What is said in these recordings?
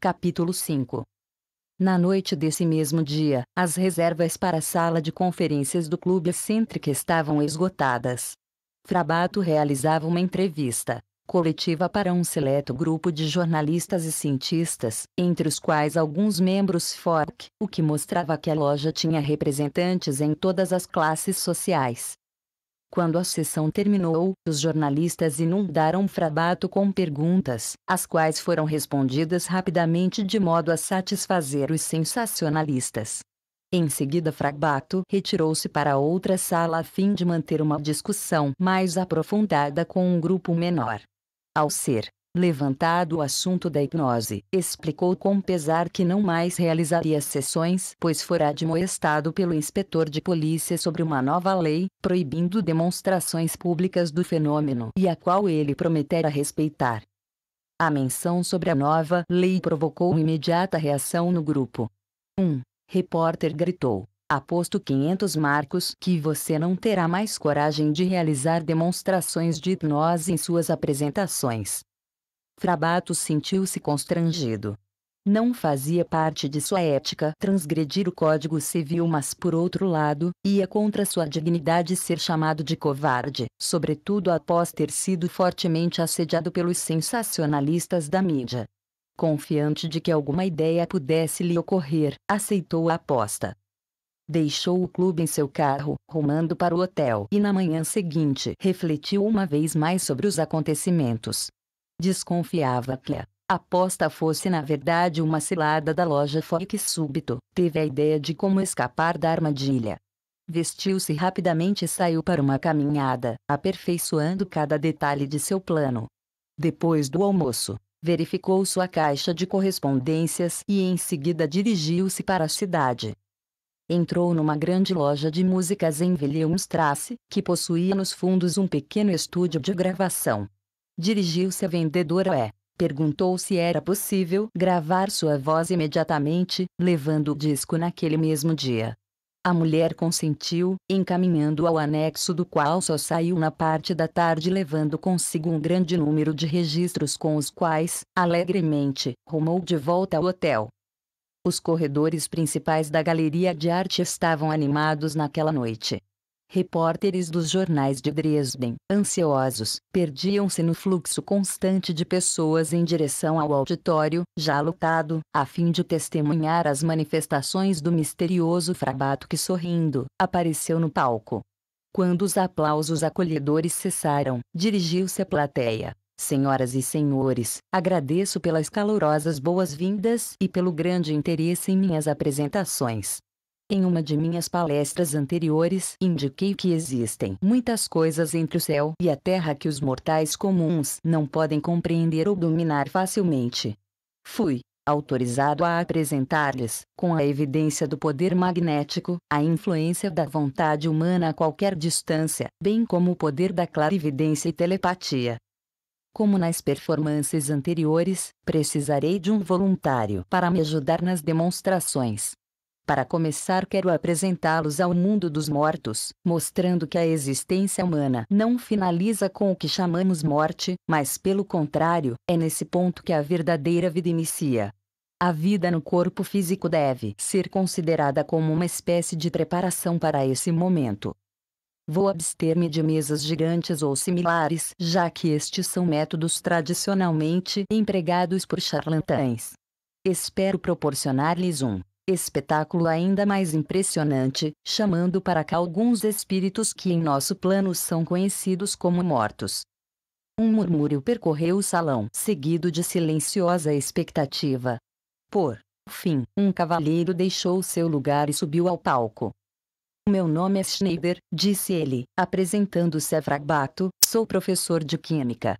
Capítulo 5 na noite desse mesmo dia, as reservas para a sala de conferências do Clube Excêntrica estavam esgotadas. Frabato realizava uma entrevista coletiva para um seleto grupo de jornalistas e cientistas, entre os quais alguns membros FORC, o que mostrava que a loja tinha representantes em todas as classes sociais, quando a sessão terminou, os jornalistas inundaram Frabato com perguntas, as quais foram respondidas rapidamente de modo a satisfazer os sensacionalistas. Em seguida, Frabato retirou-se para outra sala a fim de manter uma discussão mais aprofundada com um grupo menor. Ao ser Levantado o assunto da hipnose, explicou com pesar que não mais realizaria sessões, pois fora admoestado pelo inspetor de polícia sobre uma nova lei, proibindo demonstrações públicas do fenômeno e a qual ele prometera respeitar. A menção sobre a nova lei provocou imediata reação no grupo. Um repórter gritou: Aposto 500 marcos que você não terá mais coragem de realizar demonstrações de hipnose em suas apresentações. Frabato sentiu-se constrangido. Não fazia parte de sua ética transgredir o Código Civil, mas por outro lado, ia contra sua dignidade ser chamado de covarde, sobretudo após ter sido fortemente assediado pelos sensacionalistas da mídia. Confiante de que alguma ideia pudesse lhe ocorrer, aceitou a aposta. Deixou o clube em seu carro, rumando para o hotel, e na manhã seguinte refletiu uma vez mais sobre os acontecimentos. Desconfiava que a aposta fosse na verdade uma cilada da loja que súbito, teve a ideia de como escapar da armadilha. Vestiu-se rapidamente e saiu para uma caminhada, aperfeiçoando cada detalhe de seu plano. Depois do almoço, verificou sua caixa de correspondências e em seguida dirigiu-se para a cidade. Entrou numa grande loja de músicas em Williamstrasse, que possuía nos fundos um pequeno estúdio de gravação. Dirigiu-se à vendedora e perguntou se era possível gravar sua voz imediatamente, levando o disco naquele mesmo dia. A mulher consentiu, encaminhando ao anexo do qual só saiu na parte da tarde levando consigo um grande número de registros com os quais, alegremente, rumou de volta ao hotel. Os corredores principais da Galeria de Arte estavam animados naquela noite. Repórteres dos jornais de Dresden, ansiosos, perdiam-se no fluxo constante de pessoas em direção ao auditório, já lotado, a fim de testemunhar as manifestações do misterioso frabato que sorrindo, apareceu no palco. Quando os aplausos acolhedores cessaram, dirigiu-se à plateia. Senhoras e senhores, agradeço pelas calorosas boas-vindas e pelo grande interesse em minhas apresentações. Em uma de minhas palestras anteriores, indiquei que existem muitas coisas entre o céu e a terra que os mortais comuns não podem compreender ou dominar facilmente. Fui autorizado a apresentar-lhes, com a evidência do poder magnético, a influência da vontade humana a qualquer distância, bem como o poder da clarividência e telepatia. Como nas performances anteriores, precisarei de um voluntário para me ajudar nas demonstrações. Para começar, quero apresentá-los ao mundo dos mortos, mostrando que a existência humana não finaliza com o que chamamos morte, mas pelo contrário, é nesse ponto que a verdadeira vida inicia. A vida no corpo físico deve ser considerada como uma espécie de preparação para esse momento. Vou abster-me de mesas gigantes ou similares, já que estes são métodos tradicionalmente empregados por charlatães. Espero proporcionar-lhes um Espetáculo ainda mais impressionante, chamando para cá alguns espíritos que em nosso plano são conhecidos como mortos. Um murmúrio percorreu o salão, seguido de silenciosa expectativa. Por fim, um cavalheiro deixou seu lugar e subiu ao palco. Meu nome é Schneider, disse ele, apresentando-se a Fragbato, sou professor de Química.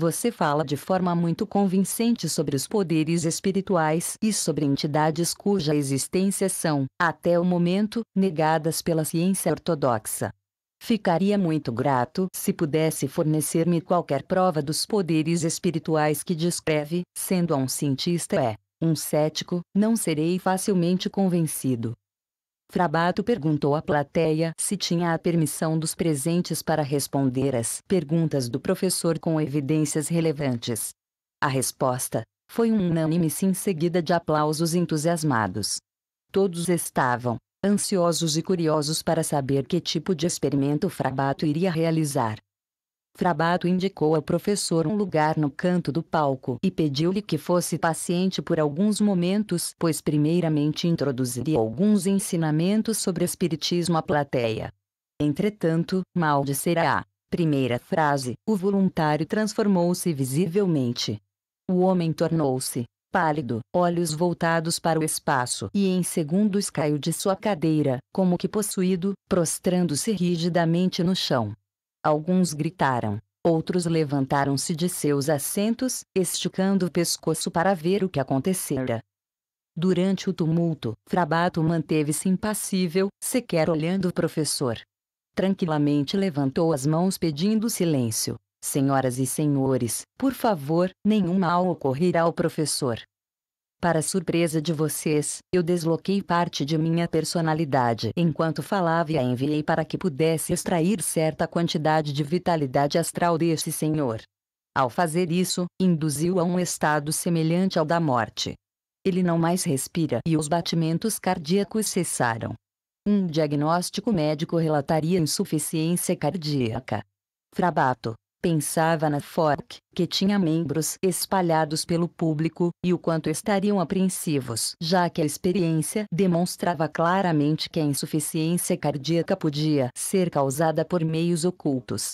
Você fala de forma muito convincente sobre os poderes espirituais e sobre entidades cuja existência são, até o momento, negadas pela ciência ortodoxa. Ficaria muito grato se pudesse fornecer-me qualquer prova dos poderes espirituais que descreve, sendo um cientista é um cético, não serei facilmente convencido. Frabato perguntou à plateia se tinha a permissão dos presentes para responder às perguntas do professor com evidências relevantes. A resposta foi um unânime sim seguida de aplausos entusiasmados. Todos estavam ansiosos e curiosos para saber que tipo de experimento Frabato iria realizar. Frabato indicou ao professor um lugar no canto do palco e pediu-lhe que fosse paciente por alguns momentos, pois primeiramente introduziria alguns ensinamentos sobre espiritismo à plateia. Entretanto, malde será a primeira frase, o voluntário transformou-se visivelmente. O homem tornou-se pálido, olhos voltados para o espaço e em segundos caiu de sua cadeira, como que possuído, prostrando-se rigidamente no chão. Alguns gritaram, outros levantaram-se de seus assentos, esticando o pescoço para ver o que acontecera. Durante o tumulto, Frabato manteve-se impassível, sequer olhando o professor. Tranquilamente levantou as mãos pedindo silêncio. Senhoras e senhores, por favor, nenhum mal ocorrerá ao professor. Para surpresa de vocês, eu desloquei parte de minha personalidade enquanto falava e a enviei para que pudesse extrair certa quantidade de vitalidade astral desse senhor. Ao fazer isso, induziu a um estado semelhante ao da morte. Ele não mais respira e os batimentos cardíacos cessaram. Um diagnóstico médico relataria insuficiência cardíaca. Frabato, Pensava na Fork que tinha membros espalhados pelo público, e o quanto estariam apreensivos, já que a experiência demonstrava claramente que a insuficiência cardíaca podia ser causada por meios ocultos.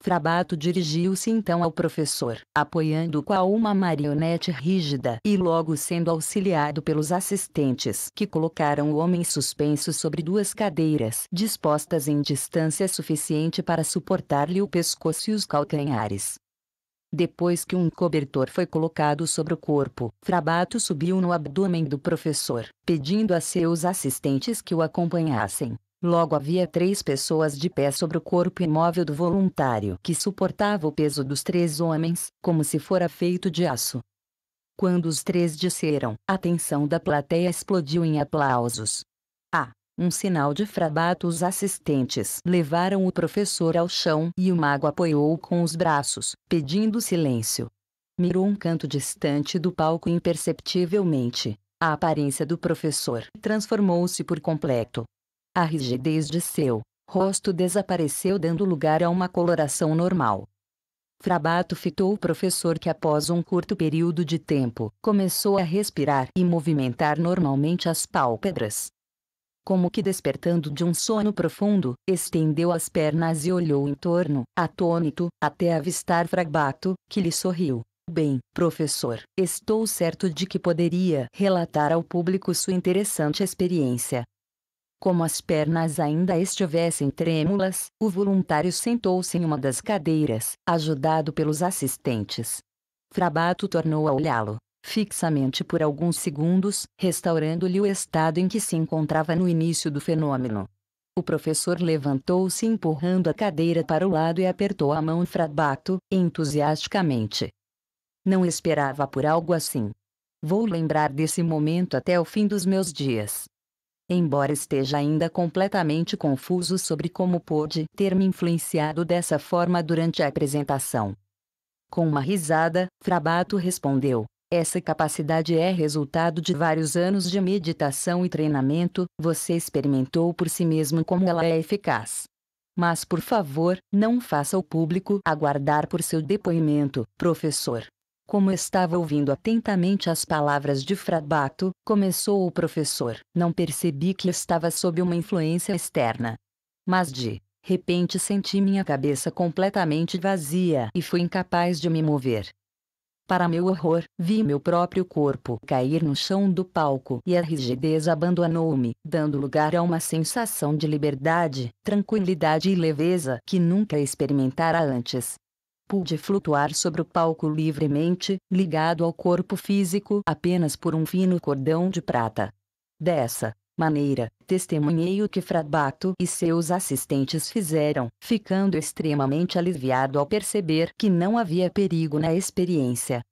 Frabato dirigiu-se então ao professor, apoiando-o qual uma marionete rígida e logo sendo auxiliado pelos assistentes que colocaram o homem suspenso sobre duas cadeiras dispostas em distância suficiente para suportar-lhe o pescoço e os calcanhares. Depois que um cobertor foi colocado sobre o corpo, Frabato subiu no abdômen do professor, pedindo a seus assistentes que o acompanhassem. Logo havia três pessoas de pé sobre o corpo imóvel do voluntário que suportava o peso dos três homens, como se fora feito de aço. Quando os três disseram, a tensão da plateia explodiu em aplausos. Ah! Um sinal de frabato os assistentes levaram o professor ao chão e o mago apoiou-o com os braços, pedindo silêncio. Mirou um canto distante do palco imperceptivelmente. A aparência do professor transformou-se por completo. A rigidez de seu rosto desapareceu dando lugar a uma coloração normal. Frabato fitou o professor que após um curto período de tempo, começou a respirar e movimentar normalmente as pálpebras. Como que despertando de um sono profundo, estendeu as pernas e olhou em torno, atônito, até avistar Frabato, que lhe sorriu. Bem, professor, estou certo de que poderia relatar ao público sua interessante experiência, como as pernas ainda estivessem trêmulas, o voluntário sentou-se em uma das cadeiras, ajudado pelos assistentes. Frabato tornou a olhá-lo fixamente por alguns segundos, restaurando-lhe o estado em que se encontrava no início do fenômeno. O professor levantou-se empurrando a cadeira para o lado e apertou a mão Frabato, entusiasticamente. Não esperava por algo assim. Vou lembrar desse momento até o fim dos meus dias embora esteja ainda completamente confuso sobre como pôde ter me influenciado dessa forma durante a apresentação. Com uma risada, Frabato respondeu: Essa capacidade é resultado de vários anos de meditação e treinamento, você experimentou por si mesmo como ela é eficaz. Mas por favor, não faça o público aguardar por seu depoimento, professor. Como estava ouvindo atentamente as palavras de Frabato, começou o professor. Não percebi que estava sob uma influência externa. Mas de repente senti minha cabeça completamente vazia e fui incapaz de me mover. Para meu horror, vi meu próprio corpo cair no chão do palco e a rigidez abandonou-me, dando lugar a uma sensação de liberdade, tranquilidade e leveza que nunca experimentara antes pude flutuar sobre o palco livremente, ligado ao corpo físico apenas por um fino cordão de prata. Dessa maneira, testemunhei o que Frabato e seus assistentes fizeram, ficando extremamente aliviado ao perceber que não havia perigo na experiência.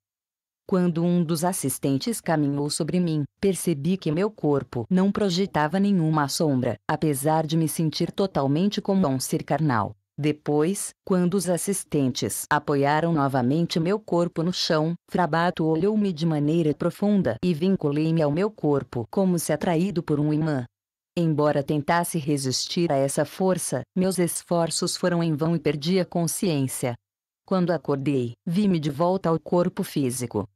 Quando um dos assistentes caminhou sobre mim, percebi que meu corpo não projetava nenhuma sombra, apesar de me sentir totalmente como um ser carnal. Depois, quando os assistentes apoiaram novamente meu corpo no chão, Frabato olhou-me de maneira profunda e vinculei-me ao meu corpo como se atraído por um imã. Embora tentasse resistir a essa força, meus esforços foram em vão e perdi a consciência. Quando acordei, vi-me de volta ao corpo físico.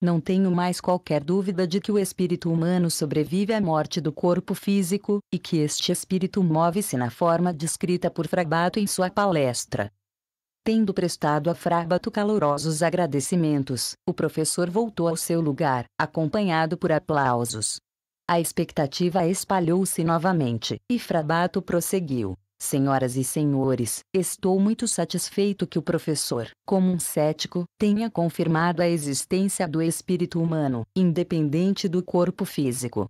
Não tenho mais qualquer dúvida de que o espírito humano sobrevive à morte do corpo físico, e que este espírito move-se na forma descrita por Frabato em sua palestra. Tendo prestado a Frabato calorosos agradecimentos, o professor voltou ao seu lugar, acompanhado por aplausos. A expectativa espalhou-se novamente, e Frabato prosseguiu. Senhoras e senhores, estou muito satisfeito que o professor, como um cético, tenha confirmado a existência do espírito humano, independente do corpo físico.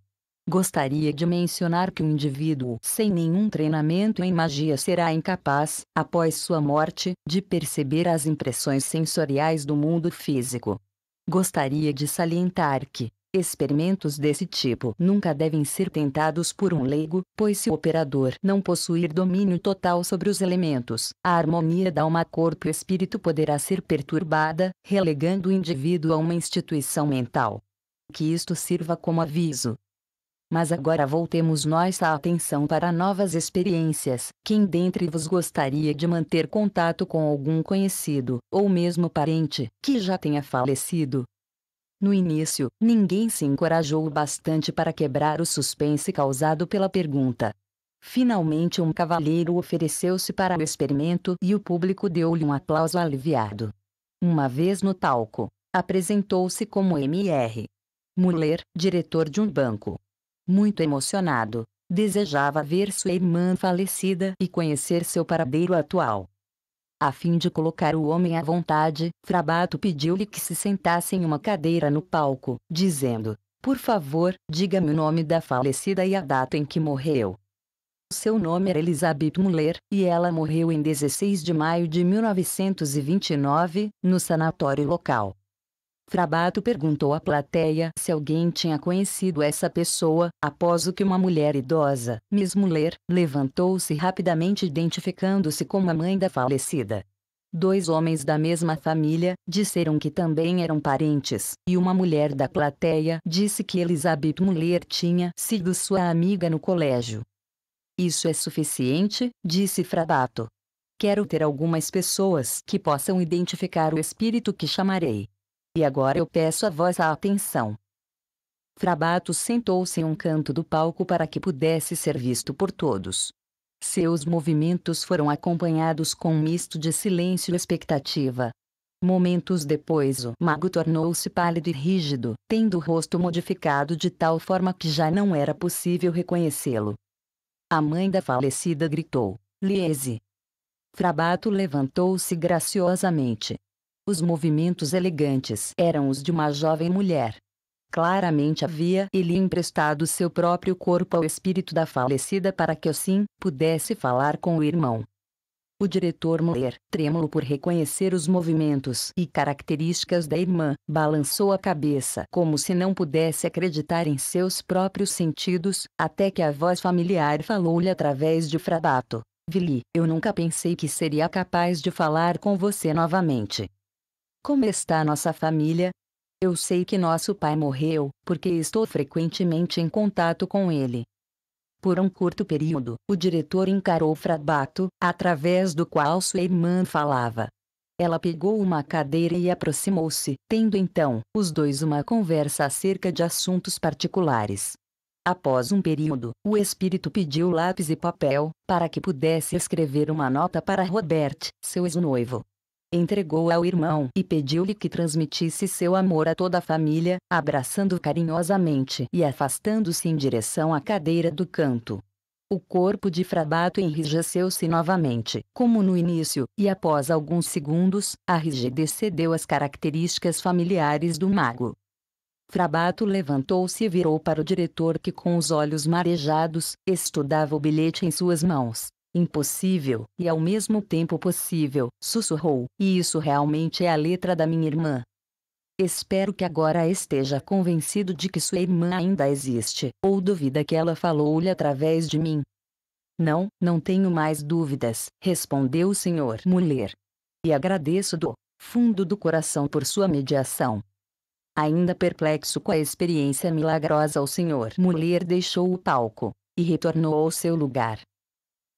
Gostaria de mencionar que um indivíduo sem nenhum treinamento em magia será incapaz, após sua morte, de perceber as impressões sensoriais do mundo físico. Gostaria de salientar que, Experimentos desse tipo nunca devem ser tentados por um leigo, pois se o operador não possuir domínio total sobre os elementos, a harmonia da alma, corpo espírito poderá ser perturbada, relegando o indivíduo a uma instituição mental. Que isto sirva como aviso. Mas agora voltemos nossa atenção para novas experiências. Quem dentre vos gostaria de manter contato com algum conhecido, ou mesmo parente, que já tenha falecido, no início, ninguém se encorajou o bastante para quebrar o suspense causado pela pergunta. Finalmente um cavaleiro ofereceu-se para o experimento e o público deu-lhe um aplauso aliviado. Uma vez no talco, apresentou-se como Mr. Muller, diretor de um banco. Muito emocionado, desejava ver sua irmã falecida e conhecer seu paradeiro atual a fim de colocar o homem à vontade, Frabato pediu-lhe que se sentasse em uma cadeira no palco, dizendo: Por favor, diga-me o nome da falecida e a data em que morreu. Seu nome era Elizabeth Muller, e ela morreu em 16 de maio de 1929, no sanatório local. Frabato perguntou à plateia se alguém tinha conhecido essa pessoa, após o que uma mulher idosa, Miss Muller, levantou-se rapidamente identificando-se como a mãe da falecida. Dois homens da mesma família disseram que também eram parentes, e uma mulher da plateia disse que Elizabeth Muller tinha sido sua amiga no colégio. Isso é suficiente, disse Frabato. Quero ter algumas pessoas que possam identificar o espírito que chamarei. E agora eu peço a vossa atenção. Frabato sentou-se em um canto do palco para que pudesse ser visto por todos. Seus movimentos foram acompanhados com um misto de silêncio e expectativa. Momentos depois, o mago tornou-se pálido e rígido, tendo o rosto modificado de tal forma que já não era possível reconhecê-lo. A mãe da falecida gritou: Liese! Frabato levantou-se graciosamente, os movimentos elegantes eram os de uma jovem mulher. Claramente havia ele emprestado seu próprio corpo ao espírito da falecida para que assim pudesse falar com o irmão. O diretor Muller, trêmulo por reconhecer os movimentos e características da irmã, balançou a cabeça como se não pudesse acreditar em seus próprios sentidos, até que a voz familiar falou-lhe através de frabato. Vili, eu nunca pensei que seria capaz de falar com você novamente. Como está nossa família? Eu sei que nosso pai morreu, porque estou frequentemente em contato com ele. Por um curto período, o diretor encarou Frabato, através do qual sua irmã falava. Ela pegou uma cadeira e aproximou-se, tendo então os dois uma conversa acerca de assuntos particulares. Após um período, o espírito pediu lápis e papel, para que pudesse escrever uma nota para Robert, seu ex-noivo entregou ao irmão e pediu-lhe que transmitisse seu amor a toda a família, abraçando carinhosamente e afastando-se em direção à cadeira do canto. O corpo de Frabato enrijeceu-se novamente, como no início, e após alguns segundos, a rigidez cedeu às características familiares do mago. Frabato levantou-se e virou para o diretor que com os olhos marejados, estudava o bilhete em suas mãos impossível e ao mesmo tempo possível, sussurrou, e isso realmente é a letra da minha irmã. Espero que agora esteja convencido de que sua irmã ainda existe, ou duvida que ela falou-lhe através de mim. Não, não tenho mais dúvidas, respondeu o senhor mulher. E agradeço do fundo do coração por sua mediação. Ainda perplexo com a experiência milagrosa, o senhor mulher deixou o palco e retornou ao seu lugar.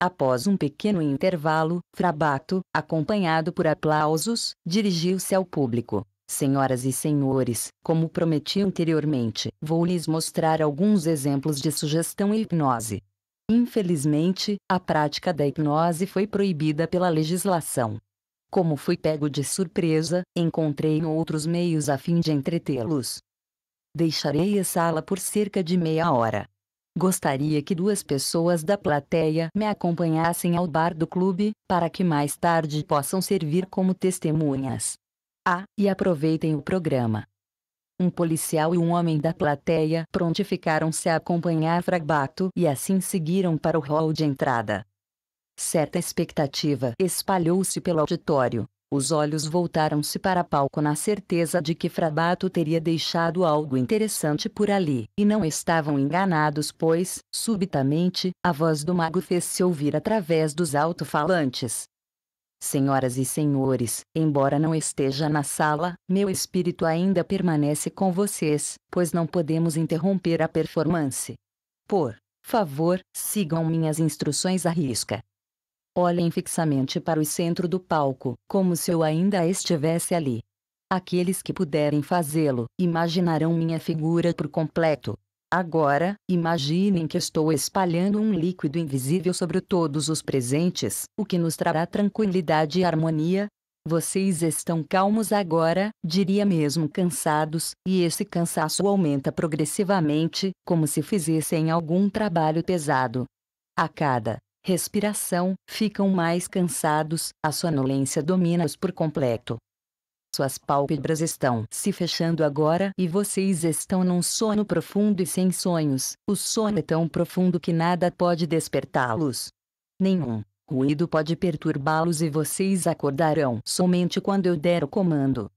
Após um pequeno intervalo, Frabato, acompanhado por aplausos, dirigiu-se ao público. Senhoras e senhores, como prometi anteriormente, vou lhes mostrar alguns exemplos de sugestão e hipnose. Infelizmente, a prática da hipnose foi proibida pela legislação. Como fui pego de surpresa, encontrei outros meios a fim de entretê-los. Deixarei a sala por cerca de meia hora. Gostaria que duas pessoas da plateia me acompanhassem ao bar do clube, para que mais tarde possam servir como testemunhas. Ah, e aproveitem o programa. Um policial e um homem da plateia prontificaram-se a acompanhar Fragbato e assim seguiram para o hall de entrada. Certa expectativa espalhou-se pelo auditório. Os olhos voltaram-se para palco na certeza de que Frabato teria deixado algo interessante por ali, e não estavam enganados pois, subitamente, a voz do mago fez-se ouvir através dos alto-falantes. Senhoras e senhores, embora não esteja na sala, meu espírito ainda permanece com vocês, pois não podemos interromper a performance. Por favor, sigam minhas instruções à risca. Olhem fixamente para o centro do palco, como se eu ainda estivesse ali. Aqueles que puderem fazê-lo, imaginarão minha figura por completo. Agora, imaginem que estou espalhando um líquido invisível sobre todos os presentes, o que nos trará tranquilidade e harmonia. Vocês estão calmos agora, diria mesmo cansados, e esse cansaço aumenta progressivamente, como se fizessem algum trabalho pesado. A cada respiração, ficam mais cansados, a sonolência domina-os por completo. Suas pálpebras estão se fechando agora e vocês estão num sono profundo e sem sonhos. O sono é tão profundo que nada pode despertá-los. Nenhum ruído pode perturbá-los e vocês acordarão somente quando eu der o comando.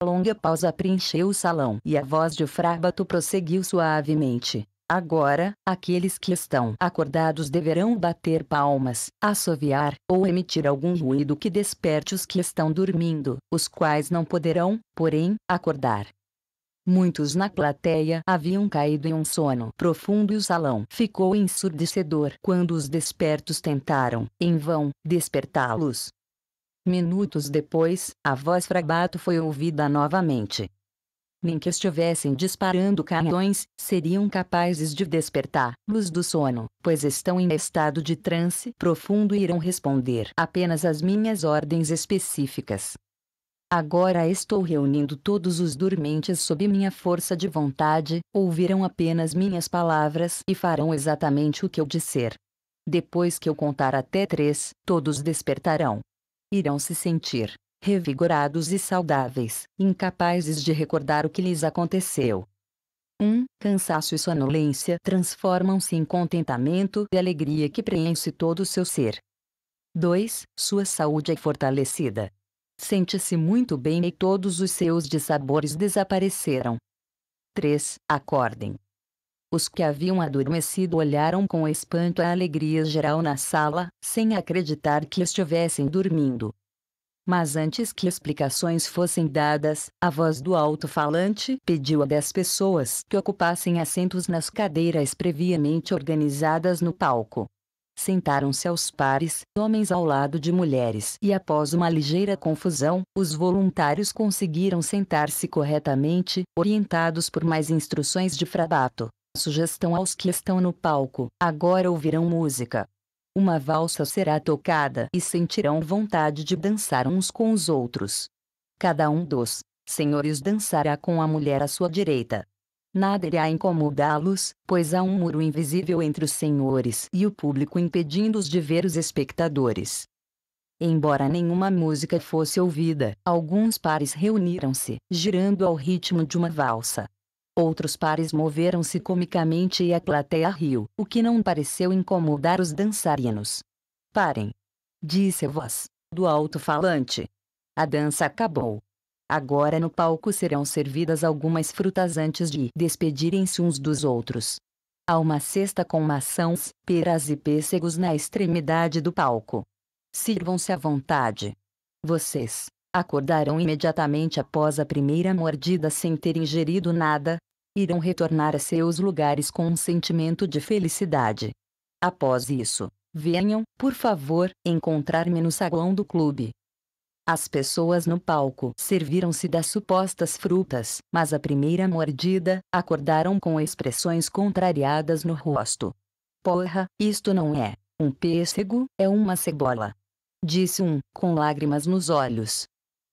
A longa pausa preencheu o salão e a voz de Frábato prosseguiu suavemente. Agora, aqueles que estão acordados deverão bater palmas, assoviar, ou emitir algum ruído que desperte os que estão dormindo, os quais não poderão, porém, acordar. Muitos na plateia haviam caído em um sono profundo e o salão ficou ensurdecedor quando os despertos tentaram, em vão, despertá-los. Minutos depois, a voz fragato foi ouvida novamente nem que estivessem disparando canhões, seriam capazes de despertar luz do sono, pois estão em estado de transe profundo e irão responder apenas às minhas ordens específicas. Agora estou reunindo todos os dormentes sob minha força de vontade, ouvirão apenas minhas palavras e farão exatamente o que eu disser. Depois que eu contar até três, todos despertarão. Irão se sentir revigorados e saudáveis, incapazes de recordar o que lhes aconteceu. 1. Um, cansaço e sonolência transformam-se em contentamento e alegria que preenche todo o seu ser. 2. Sua saúde é fortalecida. Sente-se muito bem e todos os seus dissabores desapareceram. 3. Acordem. Os que haviam adormecido olharam com espanto a alegria geral na sala, sem acreditar que estivessem dormindo. Mas antes que explicações fossem dadas, a voz do alto-falante pediu a dez pessoas que ocupassem assentos nas cadeiras previamente organizadas no palco. Sentaram-se aos pares, homens ao lado de mulheres, e após uma ligeira confusão, os voluntários conseguiram sentar-se corretamente, orientados por mais instruções de Frabato. Sugestão aos que estão no palco: agora ouvirão música. Uma valsa será tocada e sentirão vontade de dançar uns com os outros. Cada um dos senhores dançará com a mulher à sua direita. Nada irá incomodá-los, pois há um muro invisível entre os senhores e o público impedindo-os de ver os espectadores. Embora nenhuma música fosse ouvida, alguns pares reuniram-se, girando ao ritmo de uma valsa. Outros pares moveram-se comicamente e a plateia riu, o que não pareceu incomodar os dançarinos. Parem! Disse a voz, do alto-falante. A dança acabou. Agora no palco serão servidas algumas frutas antes de despedirem-se uns dos outros. Há uma cesta com maçãs, peras e pêssegos na extremidade do palco. Sirvam-se à vontade. Vocês acordarão imediatamente após a primeira mordida sem ter ingerido nada, irão retornar a seus lugares com um sentimento de felicidade. Após isso, venham, por favor, encontrar-me no saguão do clube. As pessoas no palco serviram-se das supostas frutas, mas a primeira mordida, acordaram com expressões contrariadas no rosto. Porra, isto não é um pêssego, é uma cebola. Disse um, com lágrimas nos olhos.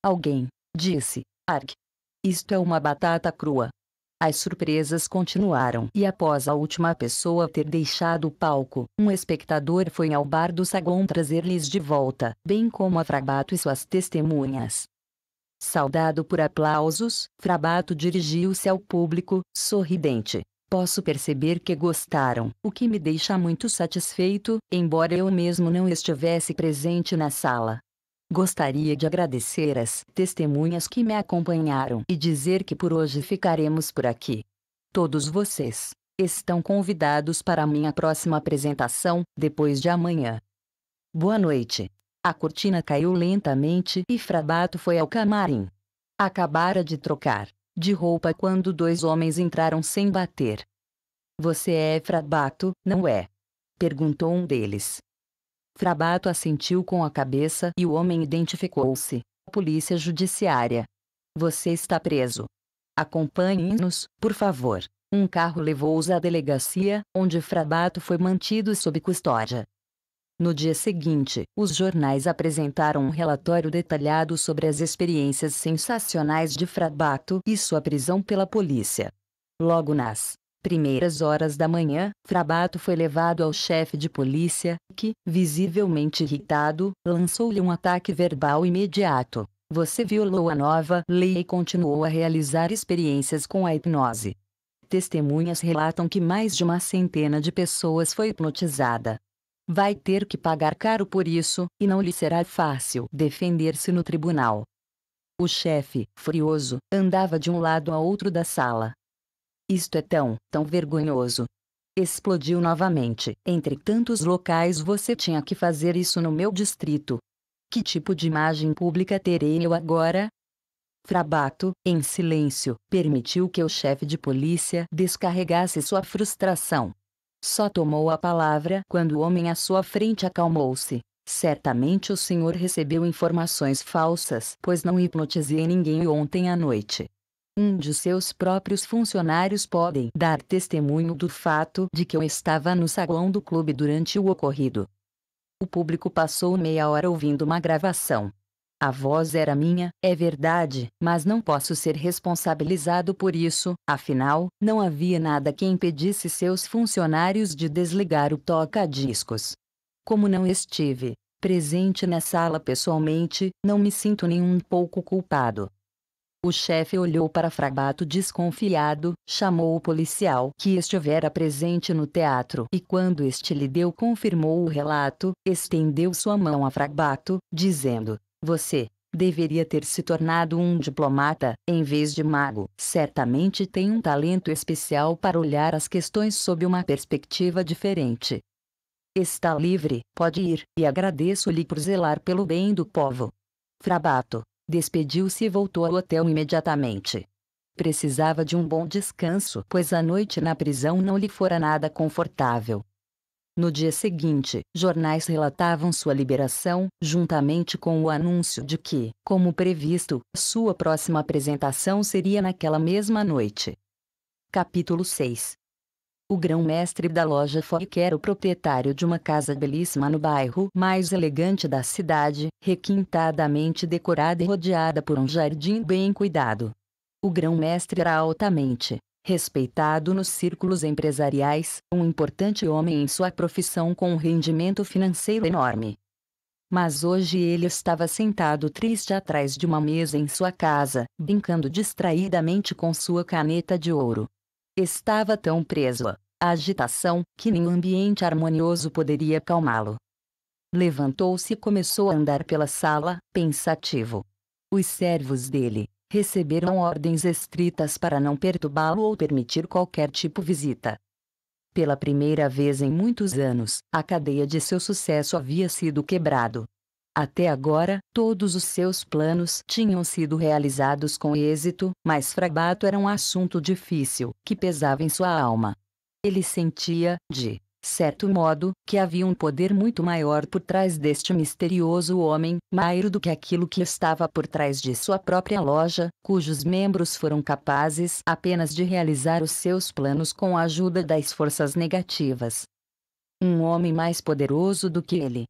Alguém disse, Arg. Isto é uma batata crua. As surpresas continuaram e após a última pessoa ter deixado o palco, um espectador foi ao bar do saguão trazer-lhes de volta, bem como a Frabato e suas testemunhas. Saudado por aplausos, Frabato dirigiu-se ao público, sorridente. Posso perceber que gostaram, o que me deixa muito satisfeito, embora eu mesmo não estivesse presente na sala. Gostaria de agradecer as testemunhas que me acompanharam e dizer que por hoje ficaremos por aqui. Todos vocês estão convidados para a minha próxima apresentação, depois de amanhã. Boa noite. A cortina caiu lentamente e Frabato foi ao camarim. Acabara de trocar de roupa quando dois homens entraram sem bater. Você é Frabato, não é? Perguntou um deles. Frabato assentiu com a cabeça e o homem identificou-se. Polícia Judiciária. Você está preso. Acompanhe-nos, por favor. Um carro levou-os à delegacia, onde Frabato foi mantido sob custódia. No dia seguinte, os jornais apresentaram um relatório detalhado sobre as experiências sensacionais de Frabato e sua prisão pela polícia. Logo nas primeiras horas da manhã, Frabato foi levado ao chefe de polícia, que, visivelmente irritado, lançou-lhe um ataque verbal imediato. Você violou a nova lei e continuou a realizar experiências com a hipnose. Testemunhas relatam que mais de uma centena de pessoas foi hipnotizada. Vai ter que pagar caro por isso, e não lhe será fácil defender-se no tribunal. O chefe, furioso, andava de um lado a outro da sala, isto é tão, tão vergonhoso. Explodiu novamente. Entre tantos locais você tinha que fazer isso no meu distrito. Que tipo de imagem pública terei eu agora? Frabato, em silêncio, permitiu que o chefe de polícia descarregasse sua frustração. Só tomou a palavra quando o homem à sua frente acalmou-se. Certamente o senhor recebeu informações falsas, pois não hipnotizei ninguém ontem à noite um de seus próprios funcionários podem dar testemunho do fato de que eu estava no saguão do clube durante o ocorrido. O público passou meia hora ouvindo uma gravação. A voz era minha, é verdade, mas não posso ser responsabilizado por isso, afinal, não havia nada que impedisse seus funcionários de desligar o toca-discos. Como não estive presente na sala pessoalmente, não me sinto nem um pouco culpado. O chefe olhou para Fragato desconfiado, chamou o policial que estivera presente no teatro e quando este lhe deu confirmou o relato, estendeu sua mão a Fragato, dizendo, você, deveria ter se tornado um diplomata, em vez de mago. Certamente tem um talento especial para olhar as questões sob uma perspectiva diferente. Está livre, pode ir, e agradeço-lhe por zelar pelo bem do povo. Frabato, Despediu-se e voltou ao hotel imediatamente. Precisava de um bom descanso, pois a noite na prisão não lhe fora nada confortável. No dia seguinte, jornais relatavam sua liberação, juntamente com o anúncio de que, como previsto, sua próxima apresentação seria naquela mesma noite. Capítulo 6 o grão-mestre da loja Foic era o proprietário de uma casa belíssima no bairro mais elegante da cidade, requintadamente decorada e rodeada por um jardim bem cuidado. O grão-mestre era altamente respeitado nos círculos empresariais, um importante homem em sua profissão com um rendimento financeiro enorme. Mas hoje ele estava sentado triste atrás de uma mesa em sua casa, brincando distraidamente com sua caneta de ouro. Estava tão preso à agitação que nenhum ambiente harmonioso poderia calmá-lo. Levantou-se e começou a andar pela sala, pensativo. Os servos dele receberam ordens estritas para não perturbá-lo ou permitir qualquer tipo de visita. Pela primeira vez em muitos anos, a cadeia de seu sucesso havia sido quebrado. Até agora, todos os seus planos tinham sido realizados com êxito, mas Frabato era um assunto difícil, que pesava em sua alma. Ele sentia, de certo modo, que havia um poder muito maior por trás deste misterioso homem, maior do que aquilo que estava por trás de sua própria loja, cujos membros foram capazes apenas de realizar os seus planos com a ajuda das forças negativas. Um homem mais poderoso do que ele.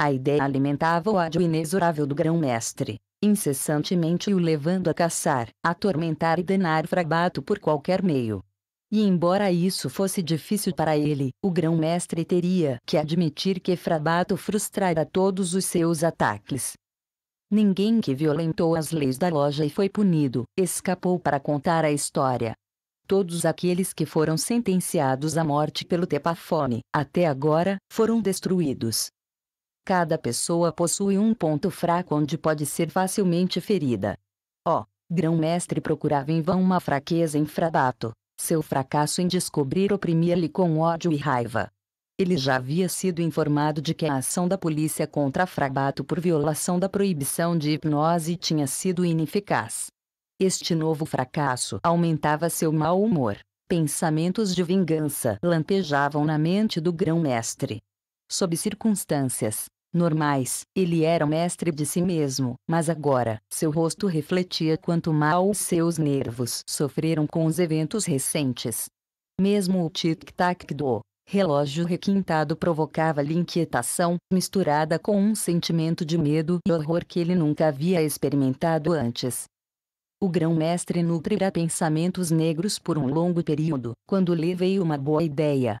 A ideia alimentava o ódio inexorável do grão-mestre, incessantemente o levando a caçar, atormentar e denar Frabato por qualquer meio. E embora isso fosse difícil para ele, o grão-mestre teria que admitir que Frabato frustrara todos os seus ataques. Ninguém que violentou as leis da loja e foi punido, escapou para contar a história. Todos aqueles que foram sentenciados à morte pelo Tepafone, até agora, foram destruídos. Cada pessoa possui um ponto fraco onde pode ser facilmente ferida. Ó, oh, grão-mestre procurava em vão uma fraqueza em Frabato. Seu fracasso em descobrir oprimia-lhe com ódio e raiva. Ele já havia sido informado de que a ação da polícia contra Frabato por violação da proibição de hipnose tinha sido ineficaz. Este novo fracasso aumentava seu mau humor. Pensamentos de vingança lampejavam na mente do grão-mestre. Sob circunstâncias normais. Ele era mestre de si mesmo, mas agora, seu rosto refletia quanto mal seus nervos sofreram com os eventos recentes. Mesmo o tic-tac do relógio requintado provocava-lhe inquietação, misturada com um sentimento de medo e horror que ele nunca havia experimentado antes. O grão-mestre nutrirá pensamentos negros por um longo período. Quando lhe veio uma boa ideia,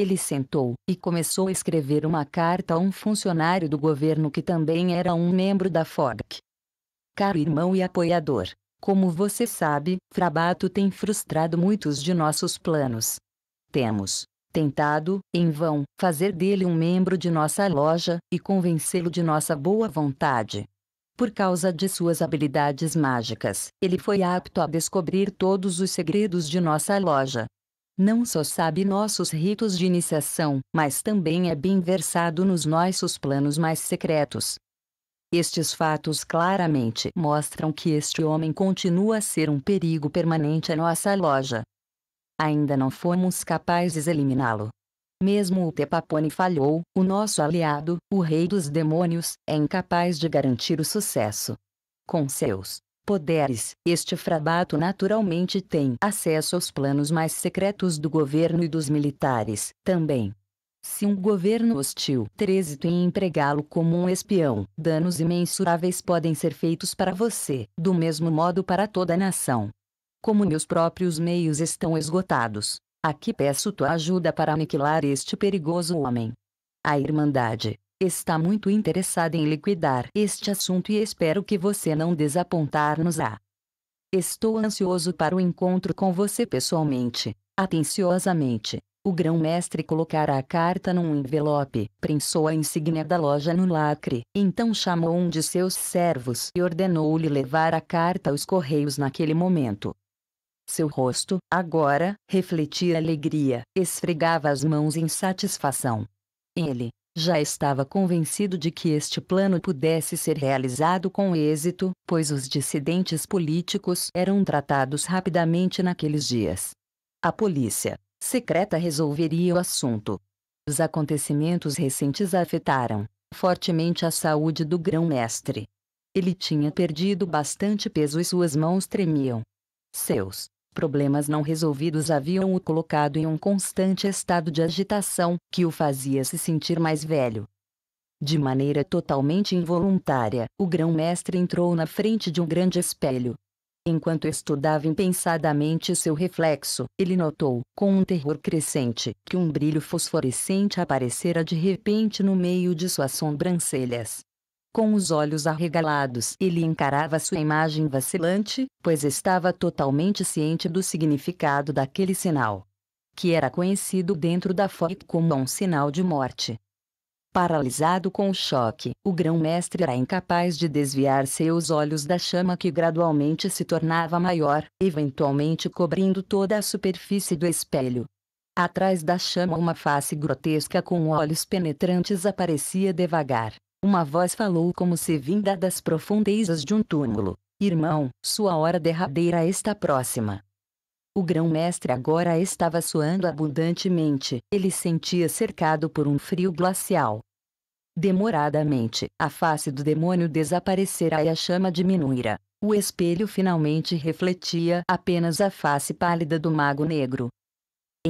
ele sentou e começou a escrever uma carta a um funcionário do governo que também era um membro da FOG. Caro irmão e apoiador, como você sabe, Frabato tem frustrado muitos de nossos planos. Temos tentado, em vão, fazer dele um membro de nossa loja e convencê-lo de nossa boa vontade. Por causa de suas habilidades mágicas, ele foi apto a descobrir todos os segredos de nossa loja, não só sabe nossos ritos de iniciação, mas também é bem versado nos nossos planos mais secretos. Estes fatos claramente mostram que este homem continua a ser um perigo permanente à nossa loja. Ainda não fomos capazes de eliminá-lo. Mesmo o Tepapone falhou, o nosso aliado, o rei dos demônios, é incapaz de garantir o sucesso. Com seus poderes, este frabato naturalmente tem acesso aos planos mais secretos do governo e dos militares, também. Se um governo hostil trêsito em empregá-lo como um espião, danos imensuráveis podem ser feitos para você, do mesmo modo para toda a nação. Como meus próprios meios estão esgotados, aqui peço tua ajuda para aniquilar este perigoso homem. A Irmandade, está muito interessada em liquidar este assunto e espero que você não desapontar-nos-á. Estou ansioso para o encontro com você pessoalmente. Atenciosamente, o grão-mestre colocara a carta num envelope, prensou a insígnia da loja no lacre, então chamou um de seus servos e ordenou-lhe levar a carta aos correios naquele momento. Seu rosto, agora, refletia alegria, esfregava as mãos em satisfação. Ele, já estava convencido de que este plano pudesse ser realizado com êxito, pois os dissidentes políticos eram tratados rapidamente naqueles dias. A polícia secreta resolveria o assunto. Os acontecimentos recentes afetaram fortemente a saúde do grão-mestre. Ele tinha perdido bastante peso e suas mãos tremiam. Seus problemas não resolvidos haviam o colocado em um constante estado de agitação, que o fazia se sentir mais velho. De maneira totalmente involuntária, o grão-mestre entrou na frente de um grande espelho. Enquanto estudava impensadamente seu reflexo, ele notou, com um terror crescente, que um brilho fosforescente aparecera de repente no meio de suas sobrancelhas. Com os olhos arregalados, ele encarava sua imagem vacilante, pois estava totalmente ciente do significado daquele sinal. Que era conhecido dentro da FOIC como um sinal de morte. Paralisado com o choque, o grão-mestre era incapaz de desviar seus olhos da chama que gradualmente se tornava maior, eventualmente cobrindo toda a superfície do espelho. Atrás da chama uma face grotesca com olhos penetrantes aparecia devagar. Uma voz falou como se vinda das profundezas de um túmulo. Irmão, sua hora derradeira está próxima. O grão-mestre agora estava suando abundantemente, ele sentia cercado por um frio glacial. Demoradamente, a face do demônio desaparecerá e a chama diminuirá. O espelho finalmente refletia apenas a face pálida do mago negro,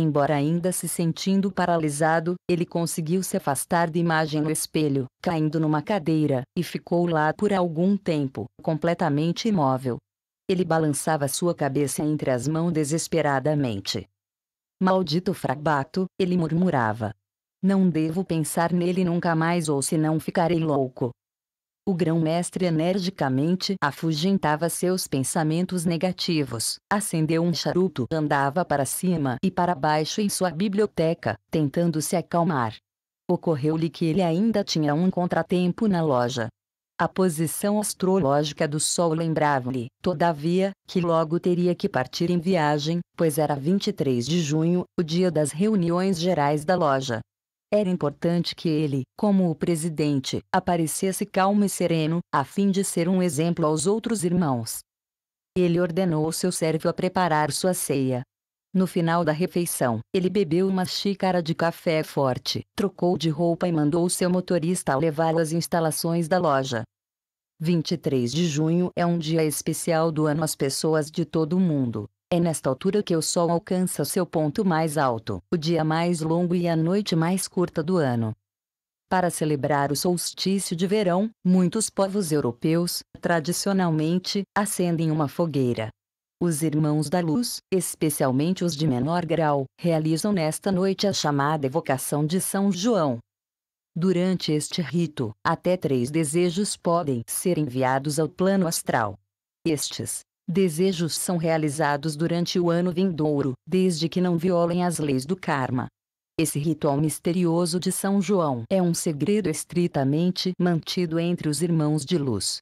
Embora ainda se sentindo paralisado, ele conseguiu se afastar da imagem no espelho, caindo numa cadeira, e ficou lá por algum tempo, completamente imóvel. Ele balançava sua cabeça entre as mãos desesperadamente. Maldito frabato, ele murmurava. Não devo pensar nele nunca mais ou senão ficarei louco. O grão-mestre energicamente afugentava seus pensamentos negativos, acendeu um charuto, andava para cima e para baixo em sua biblioteca, tentando se acalmar. Ocorreu-lhe que ele ainda tinha um contratempo na loja. A posição astrológica do Sol lembrava-lhe, todavia, que logo teria que partir em viagem, pois era 23 de junho, o dia das reuniões gerais da loja. Era importante que ele, como o presidente, aparecesse calmo e sereno, a fim de ser um exemplo aos outros irmãos. Ele ordenou seu servo a preparar sua ceia. No final da refeição, ele bebeu uma xícara de café forte, trocou de roupa e mandou seu motorista levá-lo às instalações da loja. 23 de junho é um dia especial do ano às pessoas de todo o mundo. É nesta altura que o Sol alcança seu ponto mais alto, o dia mais longo e a noite mais curta do ano. Para celebrar o solstício de verão, muitos povos europeus, tradicionalmente, acendem uma fogueira. Os Irmãos da Luz, especialmente os de menor grau, realizam nesta noite a chamada evocação de São João. Durante este rito, até três desejos podem ser enviados ao plano astral. Estes Desejos são realizados durante o ano vindouro, desde que não violem as leis do karma. Esse ritual misterioso de São João é um segredo estritamente mantido entre os irmãos de luz.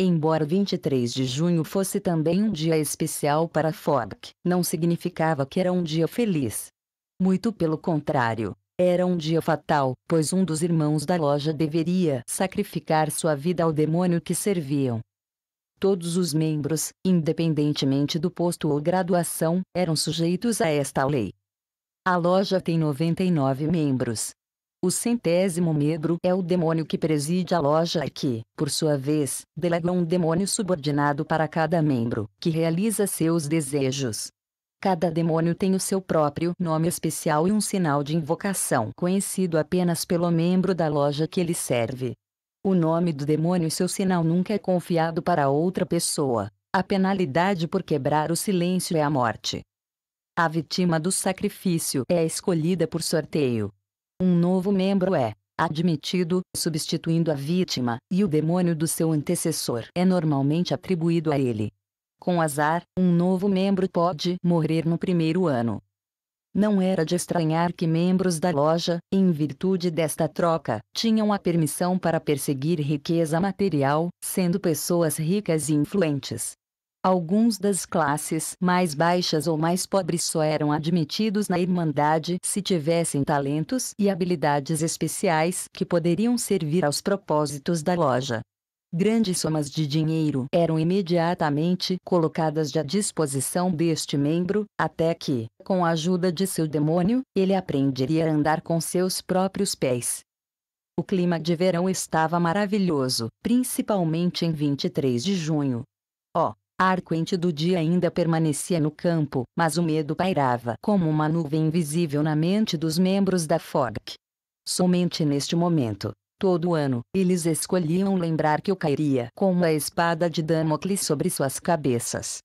Embora 23 de junho fosse também um dia especial para Fogg, não significava que era um dia feliz. Muito pelo contrário, era um dia fatal, pois um dos irmãos da loja deveria sacrificar sua vida ao demônio que serviam. Todos os membros, independentemente do posto ou graduação, eram sujeitos a esta lei. A loja tem 99 membros. O centésimo membro é o demônio que preside a loja e que, por sua vez, delega um demônio subordinado para cada membro, que realiza seus desejos. Cada demônio tem o seu próprio nome especial e um sinal de invocação conhecido apenas pelo membro da loja que ele serve. O nome do demônio e seu sinal nunca é confiado para outra pessoa. A penalidade por quebrar o silêncio é a morte. A vítima do sacrifício é escolhida por sorteio. Um novo membro é admitido, substituindo a vítima, e o demônio do seu antecessor é normalmente atribuído a ele. Com azar, um novo membro pode morrer no primeiro ano. Não era de estranhar que membros da loja, em virtude desta troca, tinham a permissão para perseguir riqueza material, sendo pessoas ricas e influentes. Alguns das classes mais baixas ou mais pobres só eram admitidos na Irmandade se tivessem talentos e habilidades especiais que poderiam servir aos propósitos da loja. Grandes somas de dinheiro eram imediatamente colocadas à disposição deste membro, até que, com a ajuda de seu demônio, ele aprenderia a andar com seus próprios pés. O clima de verão estava maravilhoso, principalmente em 23 de junho. Ó, oh, a quente do dia ainda permanecia no campo, mas o medo pairava como uma nuvem invisível na mente dos membros da FOG. Somente neste momento, Todo ano, eles escolhiam lembrar que eu cairia com uma espada de Damocles sobre suas cabeças.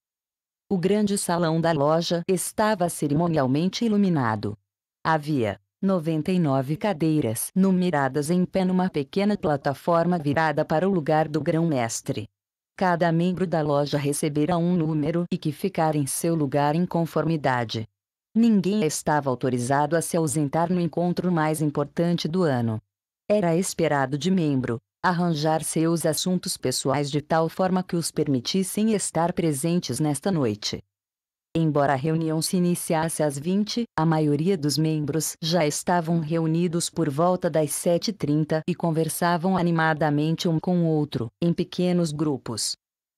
O grande salão da loja estava cerimonialmente iluminado. Havia 99 cadeiras numeradas em pé numa pequena plataforma virada para o lugar do grão-mestre. Cada membro da loja receberá um número e que ficar em seu lugar em conformidade. Ninguém estava autorizado a se ausentar no encontro mais importante do ano. Era esperado de membro arranjar seus assuntos pessoais de tal forma que os permitissem estar presentes nesta noite. Embora a reunião se iniciasse às 20, a maioria dos membros já estavam reunidos por volta das 7h30 e conversavam animadamente um com o outro, em pequenos grupos.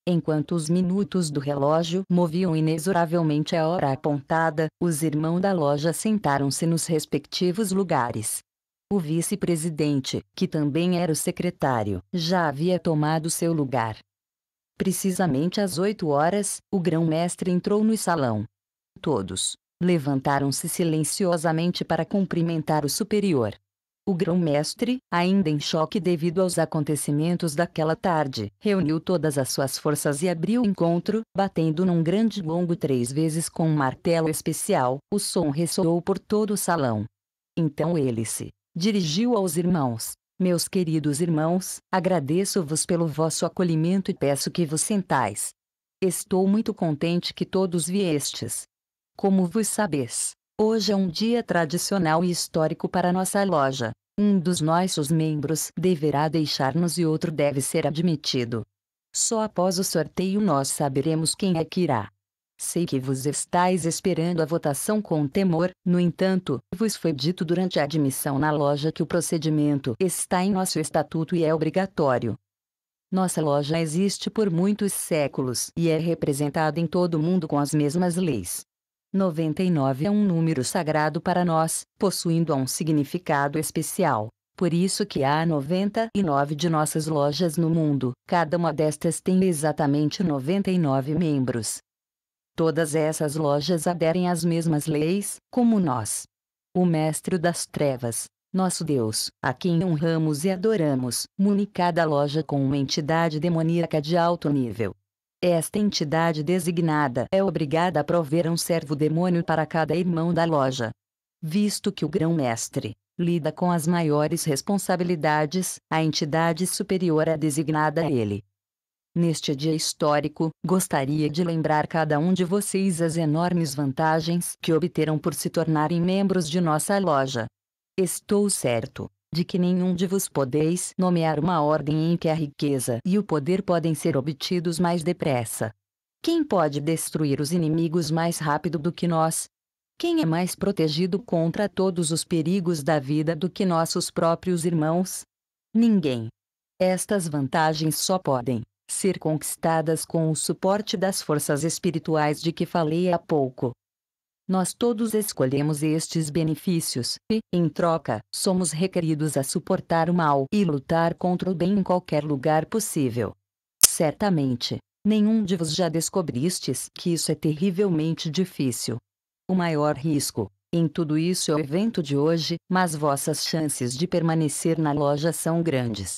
Enquanto os minutos do relógio moviam inexoravelmente a hora apontada, os irmãos da loja sentaram-se nos respectivos lugares. O vice-presidente, que também era o secretário, já havia tomado seu lugar. Precisamente às oito horas, o grão-mestre entrou no salão. Todos levantaram-se silenciosamente para cumprimentar o superior. O grão-mestre, ainda em choque devido aos acontecimentos daquela tarde, reuniu todas as suas forças e abriu o encontro, batendo num grande gongo três vezes com um martelo especial. O som ressoou por todo o salão. Então ele se dirigiu aos irmãos: Meus queridos irmãos, agradeço-vos pelo vosso acolhimento e peço que vos sentais. Estou muito contente que todos viestes. Como vos sabeis, hoje é um dia tradicional e histórico para nossa loja. Um dos nossos membros deverá deixar-nos e outro deve ser admitido. Só após o sorteio nós saberemos quem é que irá. Sei que vos estáis esperando a votação com temor, no entanto, vos foi dito durante a admissão na loja que o procedimento está em nosso estatuto e é obrigatório. Nossa loja existe por muitos séculos e é representada em todo o mundo com as mesmas leis. 99 é um número sagrado para nós, possuindo um significado especial. Por isso que há 99 de nossas lojas no mundo, cada uma destas tem exatamente 99 membros. Todas essas lojas aderem às mesmas leis, como nós. O mestre das trevas, nosso Deus, a quem honramos e adoramos, muni cada loja com uma entidade demoníaca de alto nível. Esta entidade designada é obrigada a prover um servo demônio para cada irmão da loja. Visto que o grão-mestre lida com as maiores responsabilidades, a entidade superior é designada a ele, Neste dia histórico, gostaria de lembrar cada um de vocês as enormes vantagens que obteram por se tornarem membros de nossa loja. Estou certo de que nenhum de vos podeis nomear uma ordem em que a riqueza e o poder podem ser obtidos mais depressa. Quem pode destruir os inimigos mais rápido do que nós? Quem é mais protegido contra todos os perigos da vida do que nossos próprios irmãos? Ninguém. Estas vantagens só podem ser conquistadas com o suporte das forças espirituais de que falei há pouco. Nós todos escolhemos estes benefícios, e, em troca, somos requeridos a suportar o mal e lutar contra o bem em qualquer lugar possível. Certamente, nenhum de vós já descobristes que isso é terrivelmente difícil. O maior risco, em tudo isso é o evento de hoje, mas vossas chances de permanecer na loja são grandes.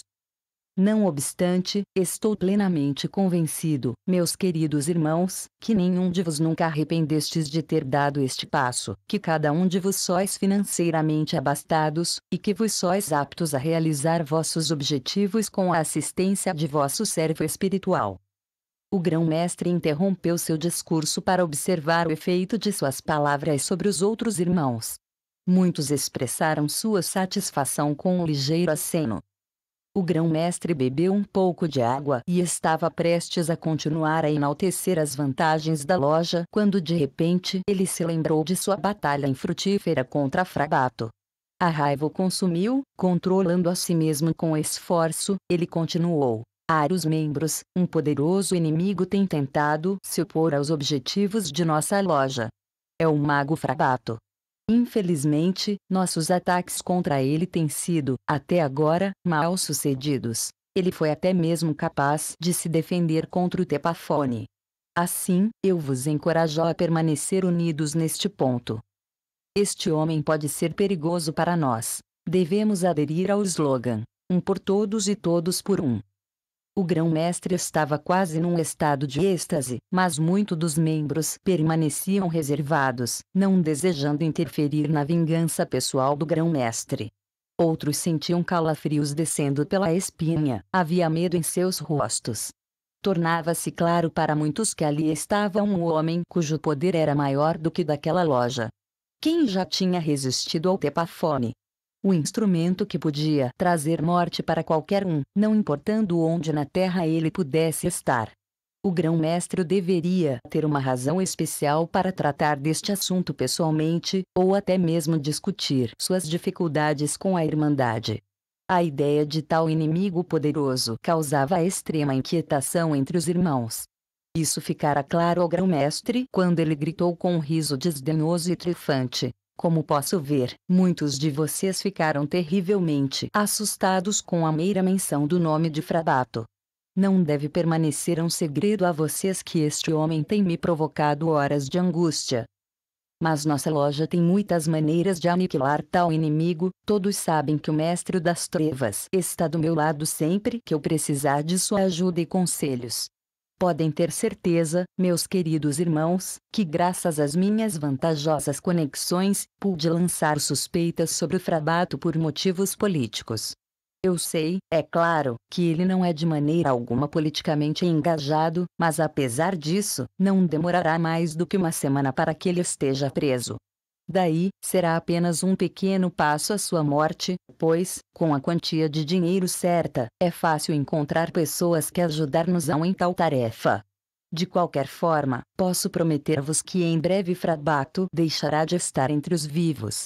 Não obstante, estou plenamente convencido, meus queridos irmãos, que nenhum de vos nunca arrependestes de ter dado este passo, que cada um de vos sois financeiramente abastados, e que vos sois aptos a realizar vossos objetivos com a assistência de vosso servo espiritual. O grão-mestre interrompeu seu discurso para observar o efeito de suas palavras sobre os outros irmãos. Muitos expressaram sua satisfação com um ligeiro aceno, o grão-mestre bebeu um pouco de água e estava prestes a continuar a enaltecer as vantagens da loja quando de repente ele se lembrou de sua batalha infrutífera contra Fragato. A raiva o consumiu, controlando a si mesmo com esforço, ele continuou. Aros membros, um poderoso inimigo tem tentado se opor aos objetivos de nossa loja. É o mago Fragato. Infelizmente, nossos ataques contra ele têm sido, até agora, mal sucedidos. Ele foi até mesmo capaz de se defender contra o Tepafone. Assim, eu vos encorajo a permanecer unidos neste ponto. Este homem pode ser perigoso para nós. Devemos aderir ao slogan: um por todos e todos por um. O grão-mestre estava quase num estado de êxtase, mas muitos dos membros permaneciam reservados, não desejando interferir na vingança pessoal do grão-mestre. Outros sentiam calafrios descendo pela espinha, havia medo em seus rostos. Tornava-se claro para muitos que ali estava um homem cujo poder era maior do que daquela loja. Quem já tinha resistido ao Tepafone, o instrumento que podia trazer morte para qualquer um, não importando onde na terra ele pudesse estar. O grão-mestre deveria ter uma razão especial para tratar deste assunto pessoalmente, ou até mesmo discutir suas dificuldades com a Irmandade. A ideia de tal inimigo poderoso causava extrema inquietação entre os irmãos. Isso ficara claro ao grão-mestre quando ele gritou com um riso desdenhoso e triunfante: como posso ver, muitos de vocês ficaram terrivelmente assustados com a meira menção do nome de Frabato. Não deve permanecer um segredo a vocês que este homem tem me provocado horas de angústia. Mas nossa loja tem muitas maneiras de aniquilar tal inimigo, todos sabem que o mestre das trevas está do meu lado sempre que eu precisar de sua ajuda e conselhos. Podem ter certeza, meus queridos irmãos, que graças às minhas vantajosas conexões, pude lançar suspeitas sobre o Frabato por motivos políticos. Eu sei, é claro, que ele não é de maneira alguma politicamente engajado, mas apesar disso, não demorará mais do que uma semana para que ele esteja preso daí, será apenas um pequeno passo à sua morte, pois, com a quantia de dinheiro certa, é fácil encontrar pessoas que ajudar-nos-ão em tal tarefa. De qualquer forma, posso prometer-vos que em breve Frabato deixará de estar entre os vivos.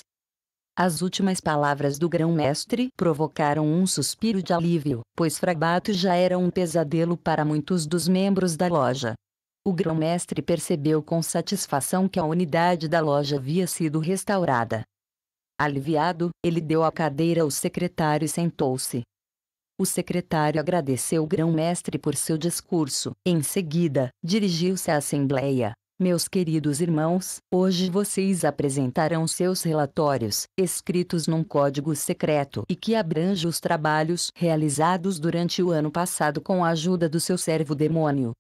As últimas palavras do grão-mestre provocaram um suspiro de alívio, pois Frabato já era um pesadelo para muitos dos membros da loja. O grão-mestre percebeu com satisfação que a unidade da loja havia sido restaurada. Aliviado, ele deu a cadeira ao secretário e sentou-se. O secretário agradeceu o grão-mestre por seu discurso. Em seguida, dirigiu-se à Assembleia. Meus queridos irmãos, hoje vocês apresentarão seus relatórios, escritos num código secreto e que abrange os trabalhos realizados durante o ano passado com a ajuda do seu servo demônio,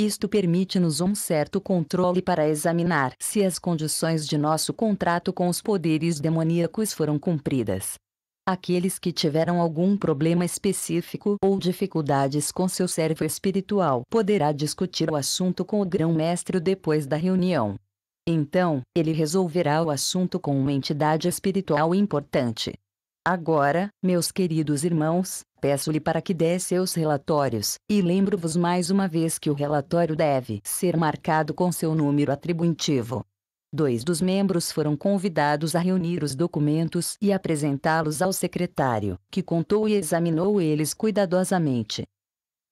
isto permite-nos um certo controle para examinar se as condições de nosso contrato com os poderes demoníacos foram cumpridas. Aqueles que tiveram algum problema específico ou dificuldades com seu servo espiritual poderá discutir o assunto com o grão-mestre depois da reunião. Então, ele resolverá o assunto com uma entidade espiritual importante. Agora, meus queridos irmãos, peço-lhe para que dê seus relatórios, e lembro-vos mais uma vez que o relatório deve ser marcado com seu número atributivo. Dois dos membros foram convidados a reunir os documentos e apresentá-los ao secretário, que contou e examinou eles cuidadosamente.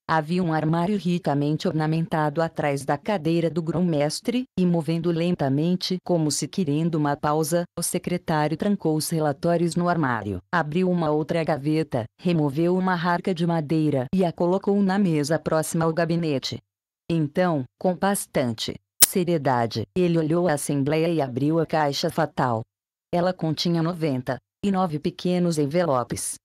Havia um armário ricamente ornamentado atrás da cadeira do grão-mestre, e movendo lentamente como se querendo uma pausa, o secretário trancou os relatórios no armário, abriu uma outra gaveta, removeu uma harca de madeira e a colocou na mesa próxima ao gabinete. Então, com bastante seriedade, ele olhou a assembleia e abriu a caixa fatal. Ela continha e nove pequenos envelopes,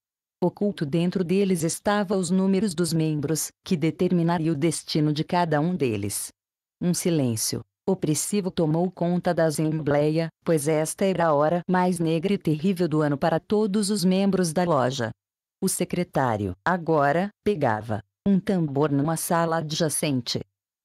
Oculto dentro deles estavam os números dos membros, que determinaria o destino de cada um deles. Um silêncio opressivo tomou conta da assembleia, pois esta era a hora mais negra e terrível do ano para todos os membros da loja. O secretário, agora, pegava um tambor numa sala adjacente.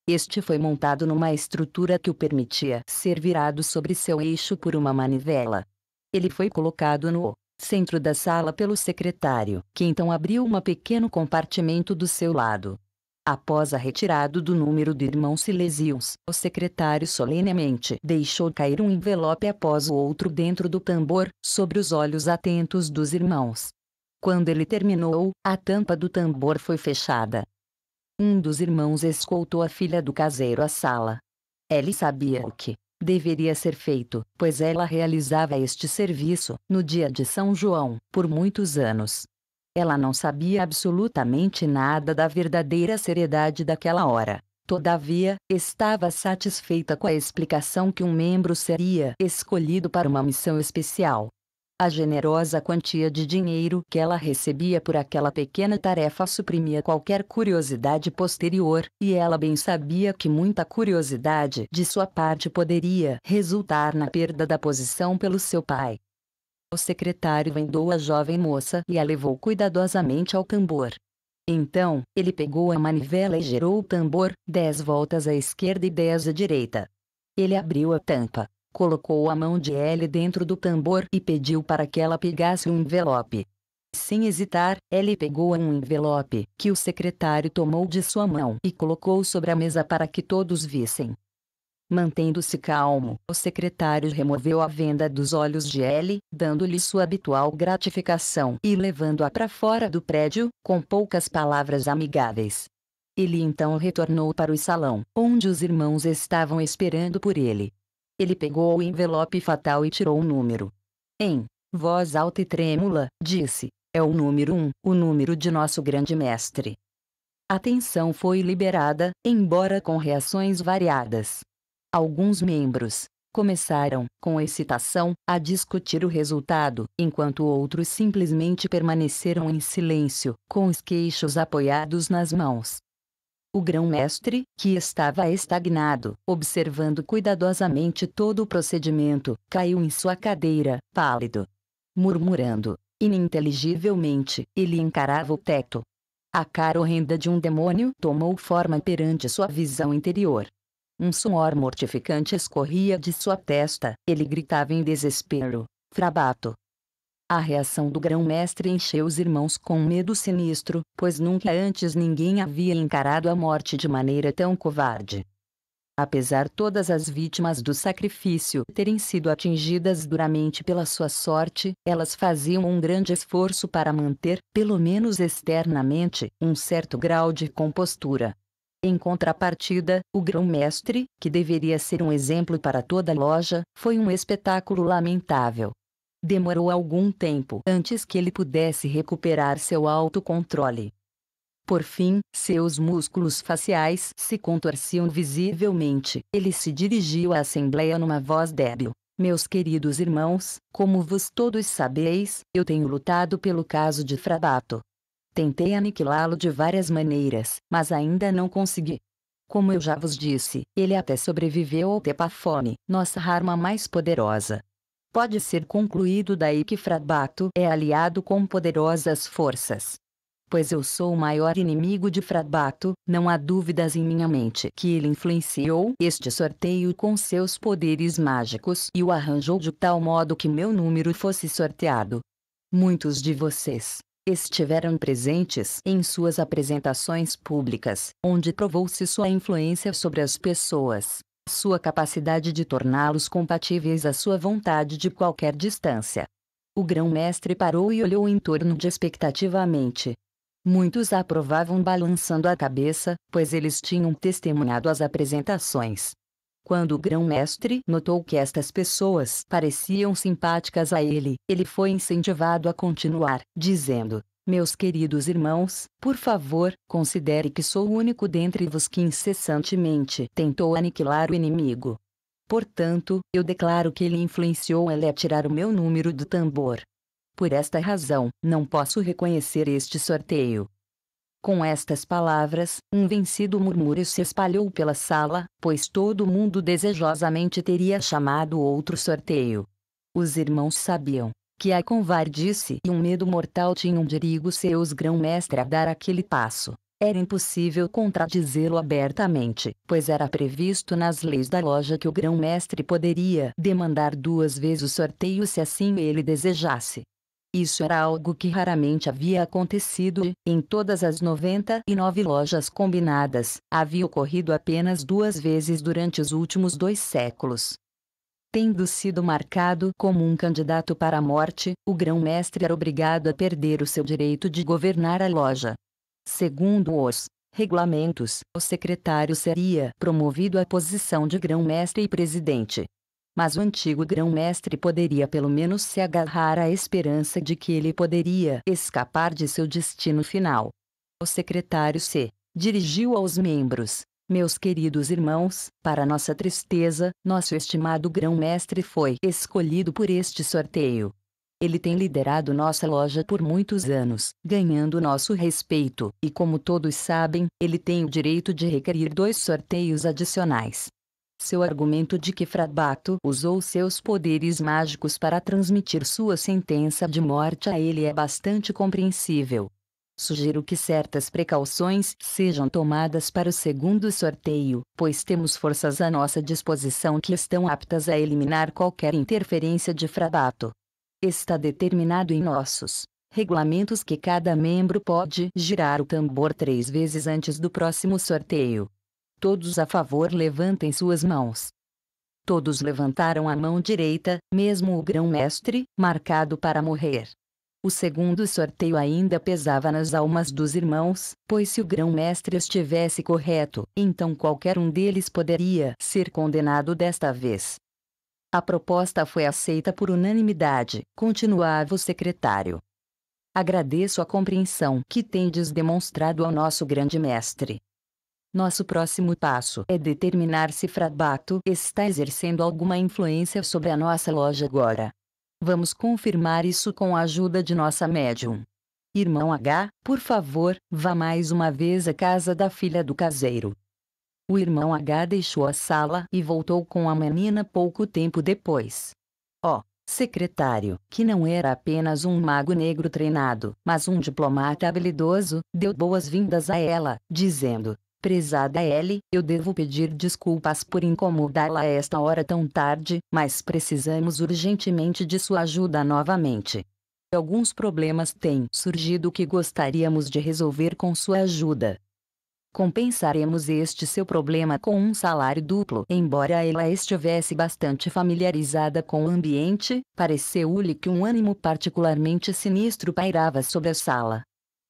Este foi montado numa estrutura que o permitia ser virado sobre seu eixo por uma manivela. Ele foi colocado no centro da sala pelo secretário, que então abriu um pequeno compartimento do seu lado. Após a retirada do número do irmão Silesius, o secretário solenemente deixou cair um envelope após o outro dentro do tambor, sobre os olhos atentos dos irmãos. Quando ele terminou, a tampa do tambor foi fechada. Um dos irmãos escoltou a filha do caseiro à sala. Ele sabia o que deveria ser feito, pois ela realizava este serviço, no dia de São João, por muitos anos. Ela não sabia absolutamente nada da verdadeira seriedade daquela hora. Todavia, estava satisfeita com a explicação que um membro seria escolhido para uma missão especial, a generosa quantia de dinheiro que ela recebia por aquela pequena tarefa suprimia qualquer curiosidade posterior, e ela bem sabia que muita curiosidade de sua parte poderia resultar na perda da posição pelo seu pai. O secretário vendou a jovem moça e a levou cuidadosamente ao tambor. Então, ele pegou a manivela e gerou o tambor, dez voltas à esquerda e dez à direita. Ele abriu a tampa, colocou a mão de L dentro do tambor e pediu para que ela pegasse um envelope. Sem hesitar, L pegou um envelope, que o secretário tomou de sua mão e colocou sobre a mesa para que todos vissem. Mantendo-se calmo, o secretário removeu a venda dos olhos de L, dando-lhe sua habitual gratificação e levando-a para fora do prédio, com poucas palavras amigáveis. Ele então retornou para o salão, onde os irmãos estavam esperando por ele. Ele pegou o envelope fatal e tirou o um número. Em voz alta e trêmula, disse: É o número 1, um, o número de nosso grande mestre. A tensão foi liberada, embora com reações variadas. Alguns membros começaram, com excitação, a discutir o resultado, enquanto outros simplesmente permaneceram em silêncio, com os queixos apoiados nas mãos. O grão-mestre, que estava estagnado, observando cuidadosamente todo o procedimento, caiu em sua cadeira, pálido. Murmurando, ininteligivelmente, ele encarava o teto. A cara horrenda de um demônio tomou forma perante sua visão interior. Um suor mortificante escorria de sua testa, ele gritava em desespero. Frabato, a reação do grão-mestre encheu os irmãos com um medo sinistro, pois nunca antes ninguém havia encarado a morte de maneira tão covarde. Apesar todas as vítimas do sacrifício terem sido atingidas duramente pela sua sorte, elas faziam um grande esforço para manter, pelo menos externamente, um certo grau de compostura. Em contrapartida, o grão-mestre, que deveria ser um exemplo para toda a loja, foi um espetáculo lamentável. Demorou algum tempo antes que ele pudesse recuperar seu autocontrole. Por fim, seus músculos faciais se contorciam visivelmente. Ele se dirigiu à assembleia numa voz débil. Meus queridos irmãos, como vos todos sabeis, eu tenho lutado pelo caso de Frabato. Tentei aniquilá-lo de várias maneiras, mas ainda não consegui. Como eu já vos disse, ele até sobreviveu ao Tepafone, nossa arma mais poderosa, pode ser concluído daí que Frabato é aliado com poderosas forças. Pois eu sou o maior inimigo de Frabato, não há dúvidas em minha mente que ele influenciou este sorteio com seus poderes mágicos e o arranjou de tal modo que meu número fosse sorteado. Muitos de vocês estiveram presentes em suas apresentações públicas, onde provou-se sua influência sobre as pessoas sua capacidade de torná-los compatíveis à sua vontade de qualquer distância. O grão-mestre parou e olhou em torno de expectativamente. Muitos aprovavam balançando a cabeça, pois eles tinham testemunhado as apresentações. Quando o grão-mestre notou que estas pessoas pareciam simpáticas a ele, ele foi incentivado a continuar, dizendo: meus queridos irmãos, por favor, considere que sou o único dentre vos que incessantemente tentou aniquilar o inimigo. Portanto, eu declaro que ele influenciou ele a tirar o meu número do tambor. Por esta razão, não posso reconhecer este sorteio. Com estas palavras, um vencido murmúrio se espalhou pela sala, pois todo mundo desejosamente teria chamado outro sorteio. Os irmãos sabiam que a convardice e um medo mortal tinham dirigo seus grão-mestre a dar aquele passo. Era impossível contradizê-lo abertamente, pois era previsto nas leis da loja que o grão-mestre poderia demandar duas vezes o sorteio se assim ele desejasse. Isso era algo que raramente havia acontecido e, em todas as 99 lojas combinadas, havia ocorrido apenas duas vezes durante os últimos dois séculos. Tendo sido marcado como um candidato para a morte, o grão-mestre era obrigado a perder o seu direito de governar a loja. Segundo os regulamentos, o secretário seria promovido à posição de grão-mestre e presidente. Mas o antigo grão-mestre poderia pelo menos se agarrar à esperança de que ele poderia escapar de seu destino final. O secretário se dirigiu aos membros, meus queridos irmãos, para nossa tristeza, nosso estimado grão-mestre foi escolhido por este sorteio. Ele tem liderado nossa loja por muitos anos, ganhando nosso respeito, e como todos sabem, ele tem o direito de requerir dois sorteios adicionais. Seu argumento de que Frabato usou seus poderes mágicos para transmitir sua sentença de morte a ele é bastante compreensível, Sugiro que certas precauções sejam tomadas para o segundo sorteio, pois temos forças à nossa disposição que estão aptas a eliminar qualquer interferência de frabato. Está determinado em nossos regulamentos que cada membro pode girar o tambor três vezes antes do próximo sorteio. Todos a favor levantem suas mãos. Todos levantaram a mão direita, mesmo o grão-mestre, marcado para morrer. O segundo sorteio ainda pesava nas almas dos irmãos, pois se o grão-mestre estivesse correto, então qualquer um deles poderia ser condenado desta vez. A proposta foi aceita por unanimidade, continuava o secretário. Agradeço a compreensão que tendes demonstrado ao nosso grande mestre. Nosso próximo passo é determinar se Frabato está exercendo alguma influência sobre a nossa loja agora. Vamos confirmar isso com a ajuda de nossa médium. Irmão H, por favor, vá mais uma vez à casa da filha do caseiro. O irmão H deixou a sala e voltou com a menina pouco tempo depois. Ó, oh, secretário, que não era apenas um mago negro treinado, mas um diplomata habilidoso, deu boas-vindas a ela, dizendo: Prezada L, eu devo pedir desculpas por incomodá-la a esta hora tão tarde, mas precisamos urgentemente de sua ajuda novamente. Alguns problemas têm surgido que gostaríamos de resolver com sua ajuda. Compensaremos este seu problema com um salário duplo. Embora ela estivesse bastante familiarizada com o ambiente, pareceu-lhe que um ânimo particularmente sinistro pairava sobre a sala.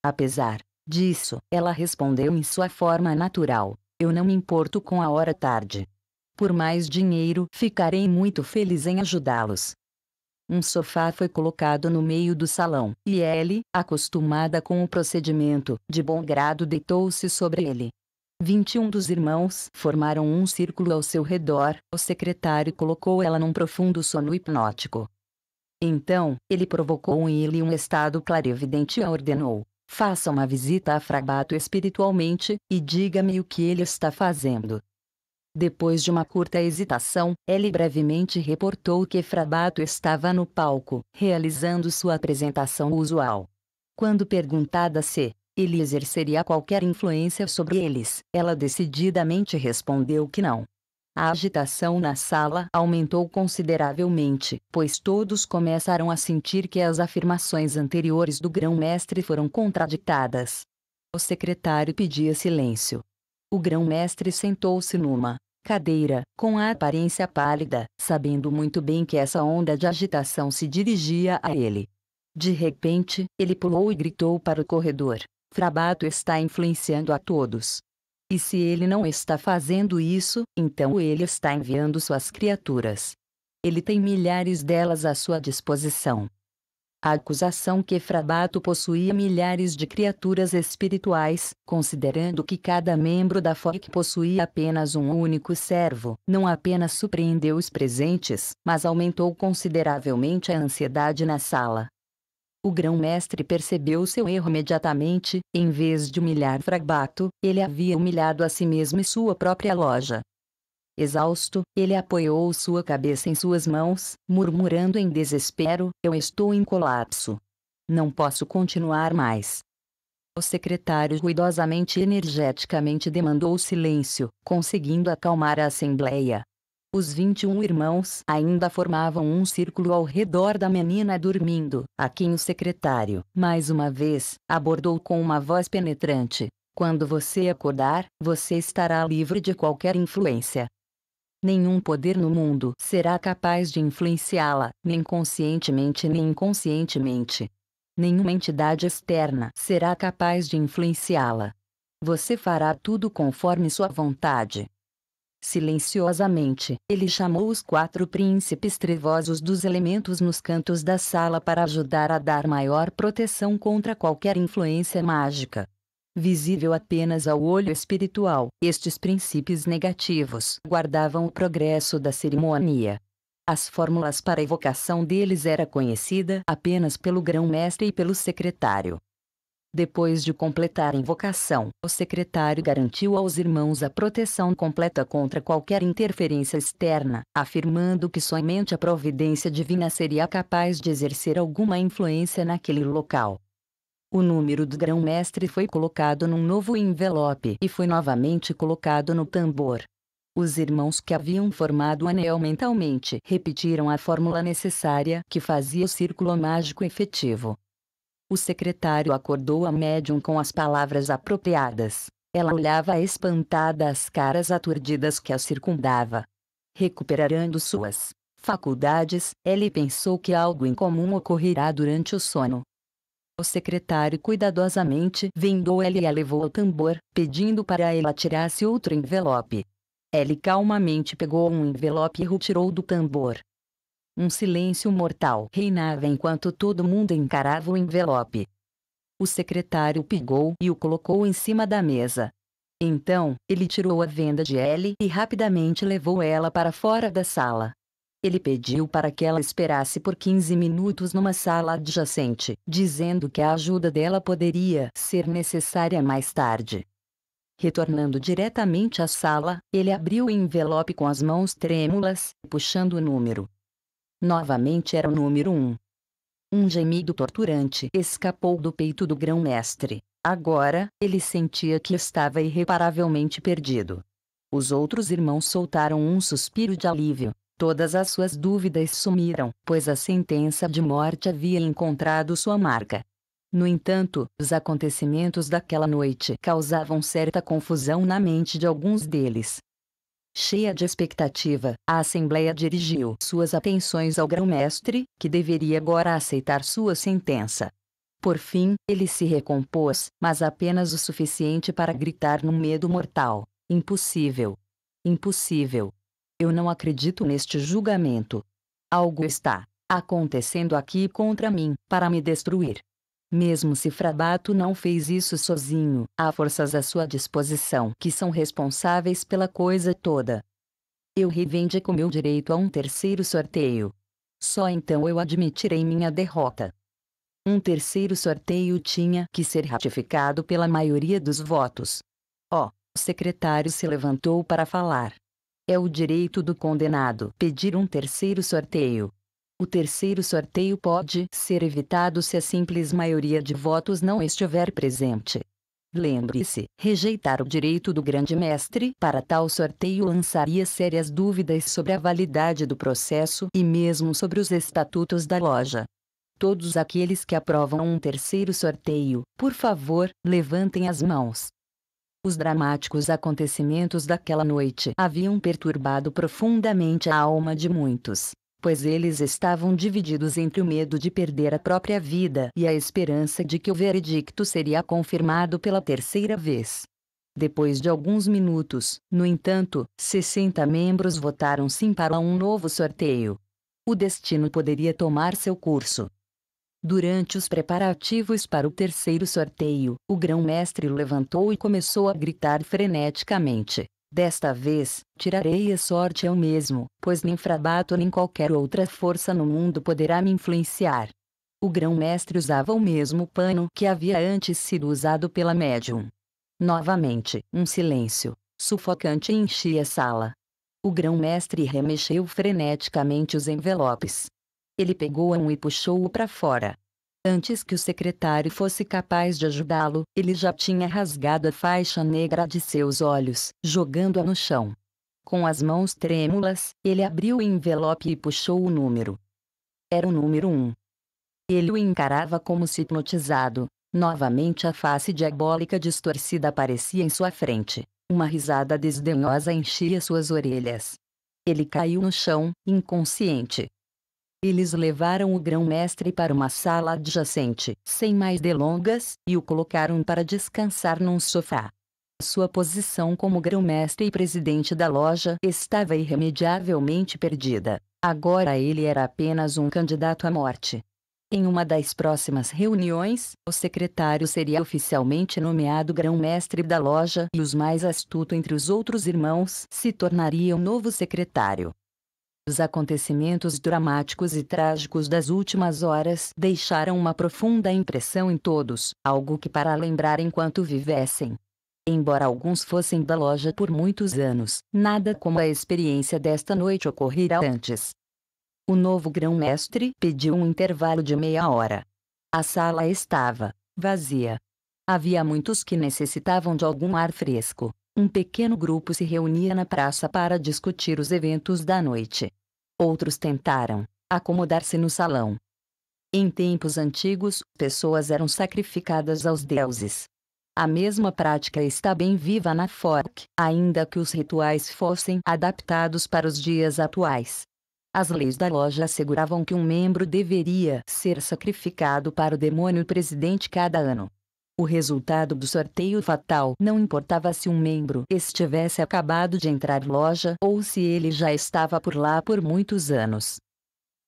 Apesar disso, ela respondeu em sua forma natural. Eu não me importo com a hora tarde. Por mais dinheiro, ficarei muito feliz em ajudá-los. Um sofá foi colocado no meio do salão, e ele, acostumada com o procedimento, de bom grado deitou-se sobre ele. 21 dos irmãos formaram um círculo ao seu redor, o secretário colocou ela num profundo sono hipnótico. Então, ele provocou em ele um estado clarividente e ordenou: Faça uma visita a Frabato espiritualmente, e diga-me o que ele está fazendo. Depois de uma curta hesitação, ele brevemente reportou que Frabato estava no palco, realizando sua apresentação usual. Quando perguntada se ele exerceria qualquer influência sobre eles, ela decididamente respondeu que não. A agitação na sala aumentou consideravelmente, pois todos começaram a sentir que as afirmações anteriores do grão-mestre foram contraditadas. O secretário pedia silêncio. O grão-mestre sentou-se numa cadeira, com a aparência pálida, sabendo muito bem que essa onda de agitação se dirigia a ele. De repente, ele pulou e gritou para o corredor: Frabato está influenciando a todos. E se ele não está fazendo isso, então ele está enviando suas criaturas. Ele tem milhares delas à sua disposição. A acusação que Frabato possuía milhares de criaturas espirituais, considerando que cada membro da FOIC possuía apenas um único servo, não apenas surpreendeu os presentes, mas aumentou consideravelmente a ansiedade na sala. O grão-mestre percebeu seu erro imediatamente, em vez de humilhar Fragbato, ele havia humilhado a si mesmo e sua própria loja. Exausto, ele apoiou sua cabeça em suas mãos, murmurando em desespero: Eu estou em colapso. Não posso continuar mais. O secretário cuidosamente e energeticamente demandou silêncio, conseguindo acalmar a assembleia. Os 21 irmãos ainda formavam um círculo ao redor da menina dormindo, a quem o secretário, mais uma vez, abordou com uma voz penetrante. Quando você acordar, você estará livre de qualquer influência. Nenhum poder no mundo será capaz de influenciá-la, nem conscientemente nem inconscientemente. Nenhuma entidade externa será capaz de influenciá-la. Você fará tudo conforme sua vontade. Silenciosamente, ele chamou os quatro príncipes trevosos dos elementos nos cantos da sala para ajudar a dar maior proteção contra qualquer influência mágica. Visível apenas ao olho espiritual, estes princípios negativos guardavam o progresso da cerimônia. As fórmulas para evocação deles era conhecida apenas pelo grão-mestre e pelo secretário. Depois de completar a invocação, o secretário garantiu aos irmãos a proteção completa contra qualquer interferência externa, afirmando que somente a providência divina seria capaz de exercer alguma influência naquele local. O número do grão-mestre foi colocado num novo envelope e foi novamente colocado no tambor. Os irmãos que haviam formado o anel mentalmente repetiram a fórmula necessária que fazia o círculo mágico efetivo. O secretário acordou a médium com as palavras apropriadas. Ela olhava espantada as caras aturdidas que a circundava. Recuperando suas faculdades, ele pensou que algo incomum ocorrerá durante o sono. O secretário cuidadosamente vendou ela e a levou ao tambor, pedindo para ela tirasse outro envelope. Ele calmamente pegou um envelope e retirou do tambor. Um silêncio mortal reinava enquanto todo mundo encarava o envelope. O secretário pegou e o colocou em cima da mesa. Então, ele tirou a venda de Ellie e rapidamente levou ela para fora da sala. Ele pediu para que ela esperasse por 15 minutos numa sala adjacente, dizendo que a ajuda dela poderia ser necessária mais tarde. Retornando diretamente à sala, ele abriu o envelope com as mãos trêmulas, puxando o número. Novamente era o número um. Um gemido torturante escapou do peito do grão-mestre. Agora, ele sentia que estava irreparavelmente perdido. Os outros irmãos soltaram um suspiro de alívio. Todas as suas dúvidas sumiram, pois a sentença de morte havia encontrado sua marca. No entanto, os acontecimentos daquela noite causavam certa confusão na mente de alguns deles. Cheia de expectativa, a Assembleia dirigiu suas atenções ao grão-mestre, que deveria agora aceitar sua sentença. Por fim, ele se recompôs, mas apenas o suficiente para gritar num medo mortal: Impossível! Impossível! Eu não acredito neste julgamento. Algo está acontecendo aqui contra mim, para me destruir. Mesmo se Frabato não fez isso sozinho, há forças à sua disposição que são responsáveis pela coisa toda. Eu reivindico meu direito a um terceiro sorteio. Só então eu admitirei minha derrota. Um terceiro sorteio tinha que ser ratificado pela maioria dos votos. Ó, oh, o secretário se levantou para falar. É o direito do condenado pedir um terceiro sorteio. O terceiro sorteio pode ser evitado se a simples maioria de votos não estiver presente. Lembre-se, rejeitar o direito do grande mestre para tal sorteio lançaria sérias dúvidas sobre a validade do processo e mesmo sobre os estatutos da loja. Todos aqueles que aprovam um terceiro sorteio, por favor, levantem as mãos. Os dramáticos acontecimentos daquela noite haviam perturbado profundamente a alma de muitos pois eles estavam divididos entre o medo de perder a própria vida e a esperança de que o veredicto seria confirmado pela terceira vez. Depois de alguns minutos, no entanto, 60 membros votaram sim para um novo sorteio. O destino poderia tomar seu curso. Durante os preparativos para o terceiro sorteio, o grão-mestre levantou e começou a gritar freneticamente: Desta vez, tirarei a sorte eu mesmo, pois nem Frabato nem qualquer outra força no mundo poderá me influenciar. O grão-mestre usava o mesmo pano que havia antes sido usado pela médium. Novamente, um silêncio sufocante enchia a sala. O grão-mestre remexeu freneticamente os envelopes. Ele pegou um e puxou-o para fora. Antes que o secretário fosse capaz de ajudá-lo, ele já tinha rasgado a faixa negra de seus olhos, jogando-a no chão. Com as mãos trêmulas, ele abriu o envelope e puxou o número. Era o número 1. Ele o encarava como se hipnotizado. Novamente a face diabólica distorcida aparecia em sua frente. Uma risada desdenhosa enchia suas orelhas. Ele caiu no chão, inconsciente. Eles levaram o grão-mestre para uma sala adjacente, sem mais delongas, e o colocaram para descansar num sofá. Sua posição como grão-mestre e presidente da loja estava irremediavelmente perdida. Agora ele era apenas um candidato à morte. Em uma das próximas reuniões, o secretário seria oficialmente nomeado grão-mestre da loja e os mais astutos entre os outros irmãos se tornariam novo secretário. Os acontecimentos dramáticos e trágicos das últimas horas deixaram uma profunda impressão em todos, algo que para lembrar enquanto vivessem. Embora alguns fossem da loja por muitos anos, nada como a experiência desta noite ocorrera antes. O novo grão-mestre pediu um intervalo de meia hora. A sala estava vazia. Havia muitos que necessitavam de algum ar fresco. Um pequeno grupo se reunia na praça para discutir os eventos da noite. Outros tentaram acomodar-se no salão. Em tempos antigos, pessoas eram sacrificadas aos deuses. A mesma prática está bem viva na Fork, ainda que os rituais fossem adaptados para os dias atuais. As leis da loja asseguravam que um membro deveria ser sacrificado para o demônio presidente cada ano. O resultado do sorteio fatal não importava se um membro estivesse acabado de entrar loja ou se ele já estava por lá por muitos anos.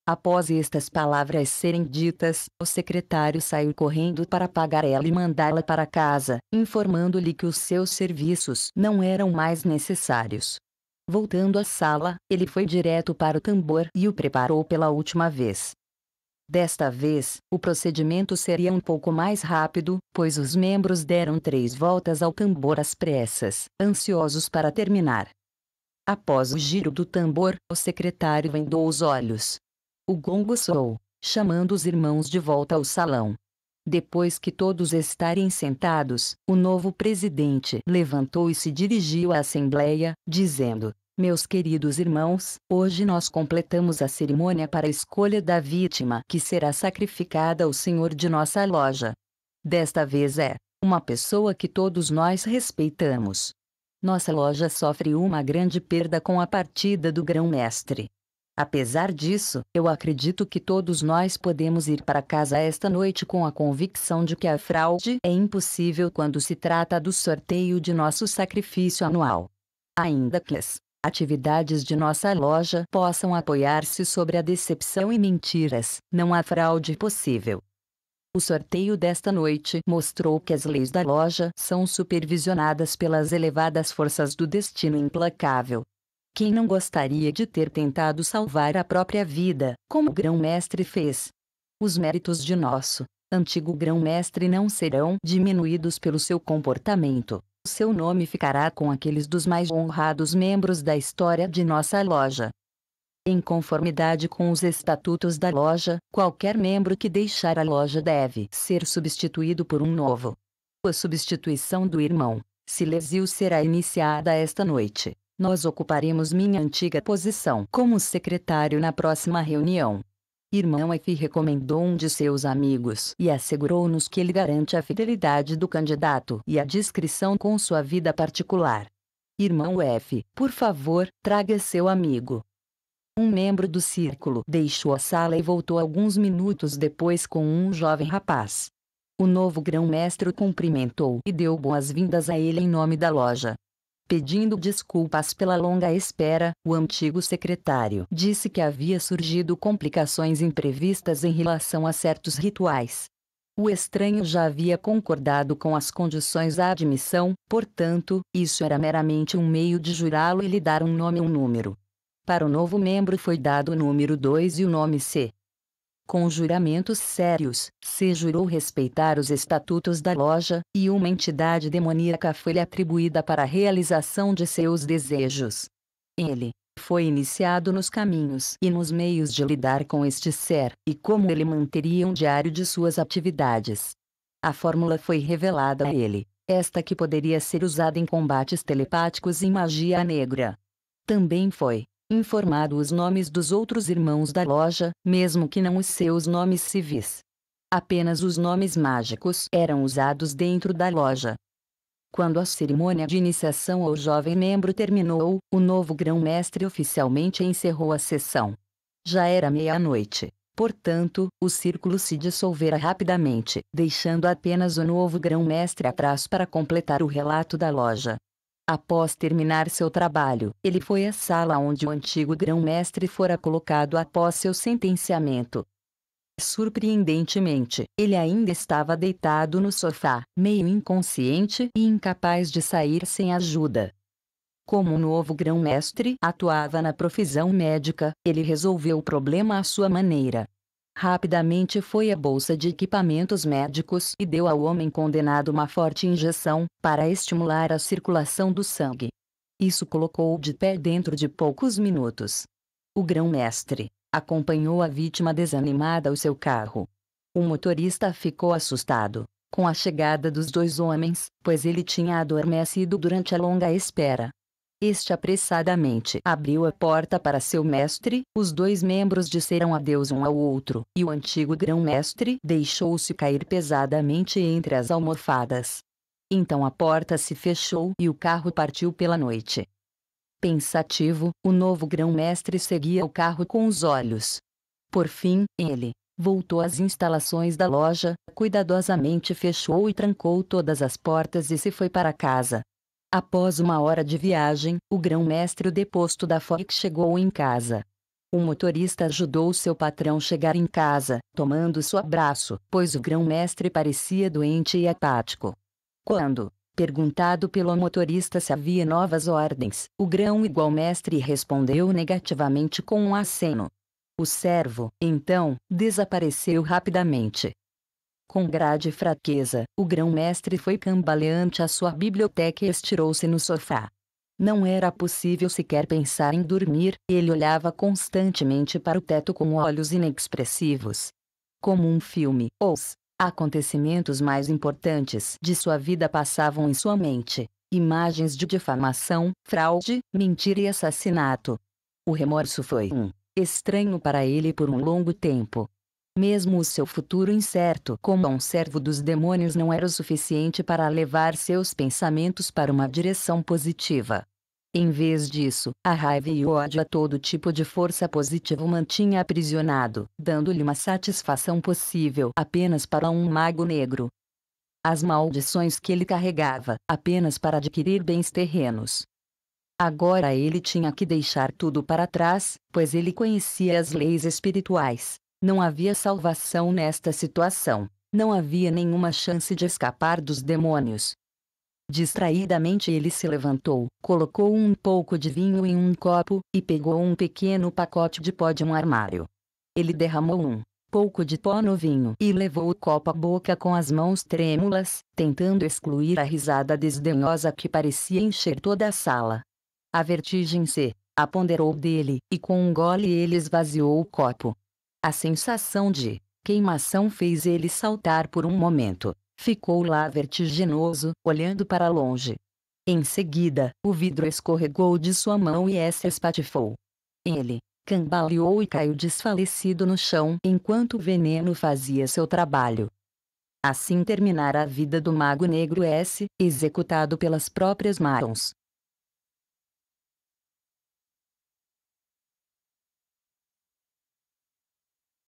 Após estas palavras serem ditas, o secretário saiu correndo para pagar ela e mandá-la para casa, informando-lhe que os seus serviços não eram mais necessários. Voltando à sala, ele foi direto para o tambor e o preparou pela última vez. Desta vez, o procedimento seria um pouco mais rápido, pois os membros deram três voltas ao tambor às pressas, ansiosos para terminar. Após o giro do tambor, o secretário vendou os olhos. O gongo soou, chamando os irmãos de volta ao salão. Depois que todos estarem sentados, o novo presidente levantou e se dirigiu à Assembleia, dizendo: meus queridos irmãos, hoje nós completamos a cerimônia para a escolha da vítima que será sacrificada ao Senhor de nossa loja. Desta vez é uma pessoa que todos nós respeitamos. Nossa loja sofre uma grande perda com a partida do grão-mestre. Apesar disso, eu acredito que todos nós podemos ir para casa esta noite com a convicção de que a fraude é impossível quando se trata do sorteio de nosso sacrifício anual. Ainda que as atividades de nossa loja possam apoiar-se sobre a decepção e mentiras, não há fraude possível. O sorteio desta noite mostrou que as leis da loja são supervisionadas pelas elevadas forças do destino implacável. Quem não gostaria de ter tentado salvar a própria vida, como o grão-mestre fez? Os méritos de nosso antigo grão-mestre não serão diminuídos pelo seu comportamento seu nome ficará com aqueles dos mais honrados membros da história de nossa loja. Em conformidade com os estatutos da loja, qualquer membro que deixar a loja deve ser substituído por um novo. A substituição do irmão, Silesio, será iniciada esta noite. Nós ocuparemos minha antiga posição como secretário na próxima reunião. Irmão F é recomendou um de seus amigos e assegurou-nos que ele garante a fidelidade do candidato e a discrição com sua vida particular. Irmão F, por favor, traga seu amigo. Um membro do círculo deixou a sala e voltou alguns minutos depois com um jovem rapaz. O novo grão-mestre o cumprimentou e deu boas-vindas a ele em nome da loja. Pedindo desculpas pela longa espera, o antigo secretário disse que havia surgido complicações imprevistas em relação a certos rituais. O estranho já havia concordado com as condições à admissão, portanto, isso era meramente um meio de jurá-lo e lhe dar um nome e um número. Para o novo membro foi dado o número 2 e o nome C com juramentos sérios, se jurou respeitar os estatutos da loja, e uma entidade demoníaca foi-lhe atribuída para a realização de seus desejos. Ele foi iniciado nos caminhos e nos meios de lidar com este ser, e como ele manteria um diário de suas atividades. A fórmula foi revelada a ele, esta que poderia ser usada em combates telepáticos e magia negra. Também foi informado os nomes dos outros irmãos da loja, mesmo que não os seus nomes civis. Apenas os nomes mágicos eram usados dentro da loja. Quando a cerimônia de iniciação ao jovem membro terminou, o novo grão-mestre oficialmente encerrou a sessão. Já era meia-noite. Portanto, o círculo se dissolvera rapidamente, deixando apenas o novo grão-mestre atrás para completar o relato da loja. Após terminar seu trabalho, ele foi à sala onde o antigo grão-mestre fora colocado após seu sentenciamento. Surpreendentemente, ele ainda estava deitado no sofá, meio inconsciente e incapaz de sair sem ajuda. Como o novo grão-mestre atuava na profissão médica, ele resolveu o problema à sua maneira. Rapidamente foi à bolsa de equipamentos médicos e deu ao homem condenado uma forte injeção, para estimular a circulação do sangue. Isso colocou-o de pé dentro de poucos minutos. O grão-mestre acompanhou a vítima desanimada ao seu carro. O motorista ficou assustado com a chegada dos dois homens, pois ele tinha adormecido durante a longa espera. Este apressadamente abriu a porta para seu mestre, os dois membros disseram adeus um ao outro, e o antigo grão-mestre deixou-se cair pesadamente entre as almofadas. Então a porta se fechou e o carro partiu pela noite. Pensativo, o novo grão-mestre seguia o carro com os olhos. Por fim, ele voltou às instalações da loja, cuidadosamente fechou e trancou todas as portas e se foi para casa. Após uma hora de viagem, o grão-mestre deposto da Foix chegou em casa. O motorista ajudou seu patrão chegar em casa, tomando seu abraço, pois o grão-mestre parecia doente e apático. Quando, perguntado pelo motorista se havia novas ordens, o grão-igual-mestre respondeu negativamente com um aceno. O servo, então, desapareceu rapidamente. Com grade fraqueza, o grão-mestre foi cambaleante à sua biblioteca e estirou-se no sofá. Não era possível sequer pensar em dormir, ele olhava constantemente para o teto com olhos inexpressivos. Como um filme, os acontecimentos mais importantes de sua vida passavam em sua mente. Imagens de difamação, fraude, mentira e assassinato. O remorso foi um estranho para ele por um longo tempo. Mesmo o seu futuro incerto como um servo dos demônios não era o suficiente para levar seus pensamentos para uma direção positiva. Em vez disso, a raiva e o ódio a todo tipo de força positiva o mantinha aprisionado, dando-lhe uma satisfação possível apenas para um mago negro. As maldições que ele carregava, apenas para adquirir bens terrenos. Agora ele tinha que deixar tudo para trás, pois ele conhecia as leis espirituais, não havia salvação nesta situação. Não havia nenhuma chance de escapar dos demônios. Distraidamente ele se levantou, colocou um pouco de vinho em um copo e pegou um pequeno pacote de pó de um armário. Ele derramou um pouco de pó no vinho e levou o copo à boca com as mãos trêmulas, tentando excluir a risada desdenhosa que parecia encher toda a sala. A vertigem se apoderou dele, e com um gole ele esvaziou o copo. A sensação de queimação fez ele saltar por um momento. Ficou lá vertiginoso, olhando para longe. Em seguida, o vidro escorregou de sua mão e essa espatifou. Ele cambaleou e caiu desfalecido no chão enquanto o veneno fazia seu trabalho. Assim terminara a vida do Mago Negro S, executado pelas próprias mãos.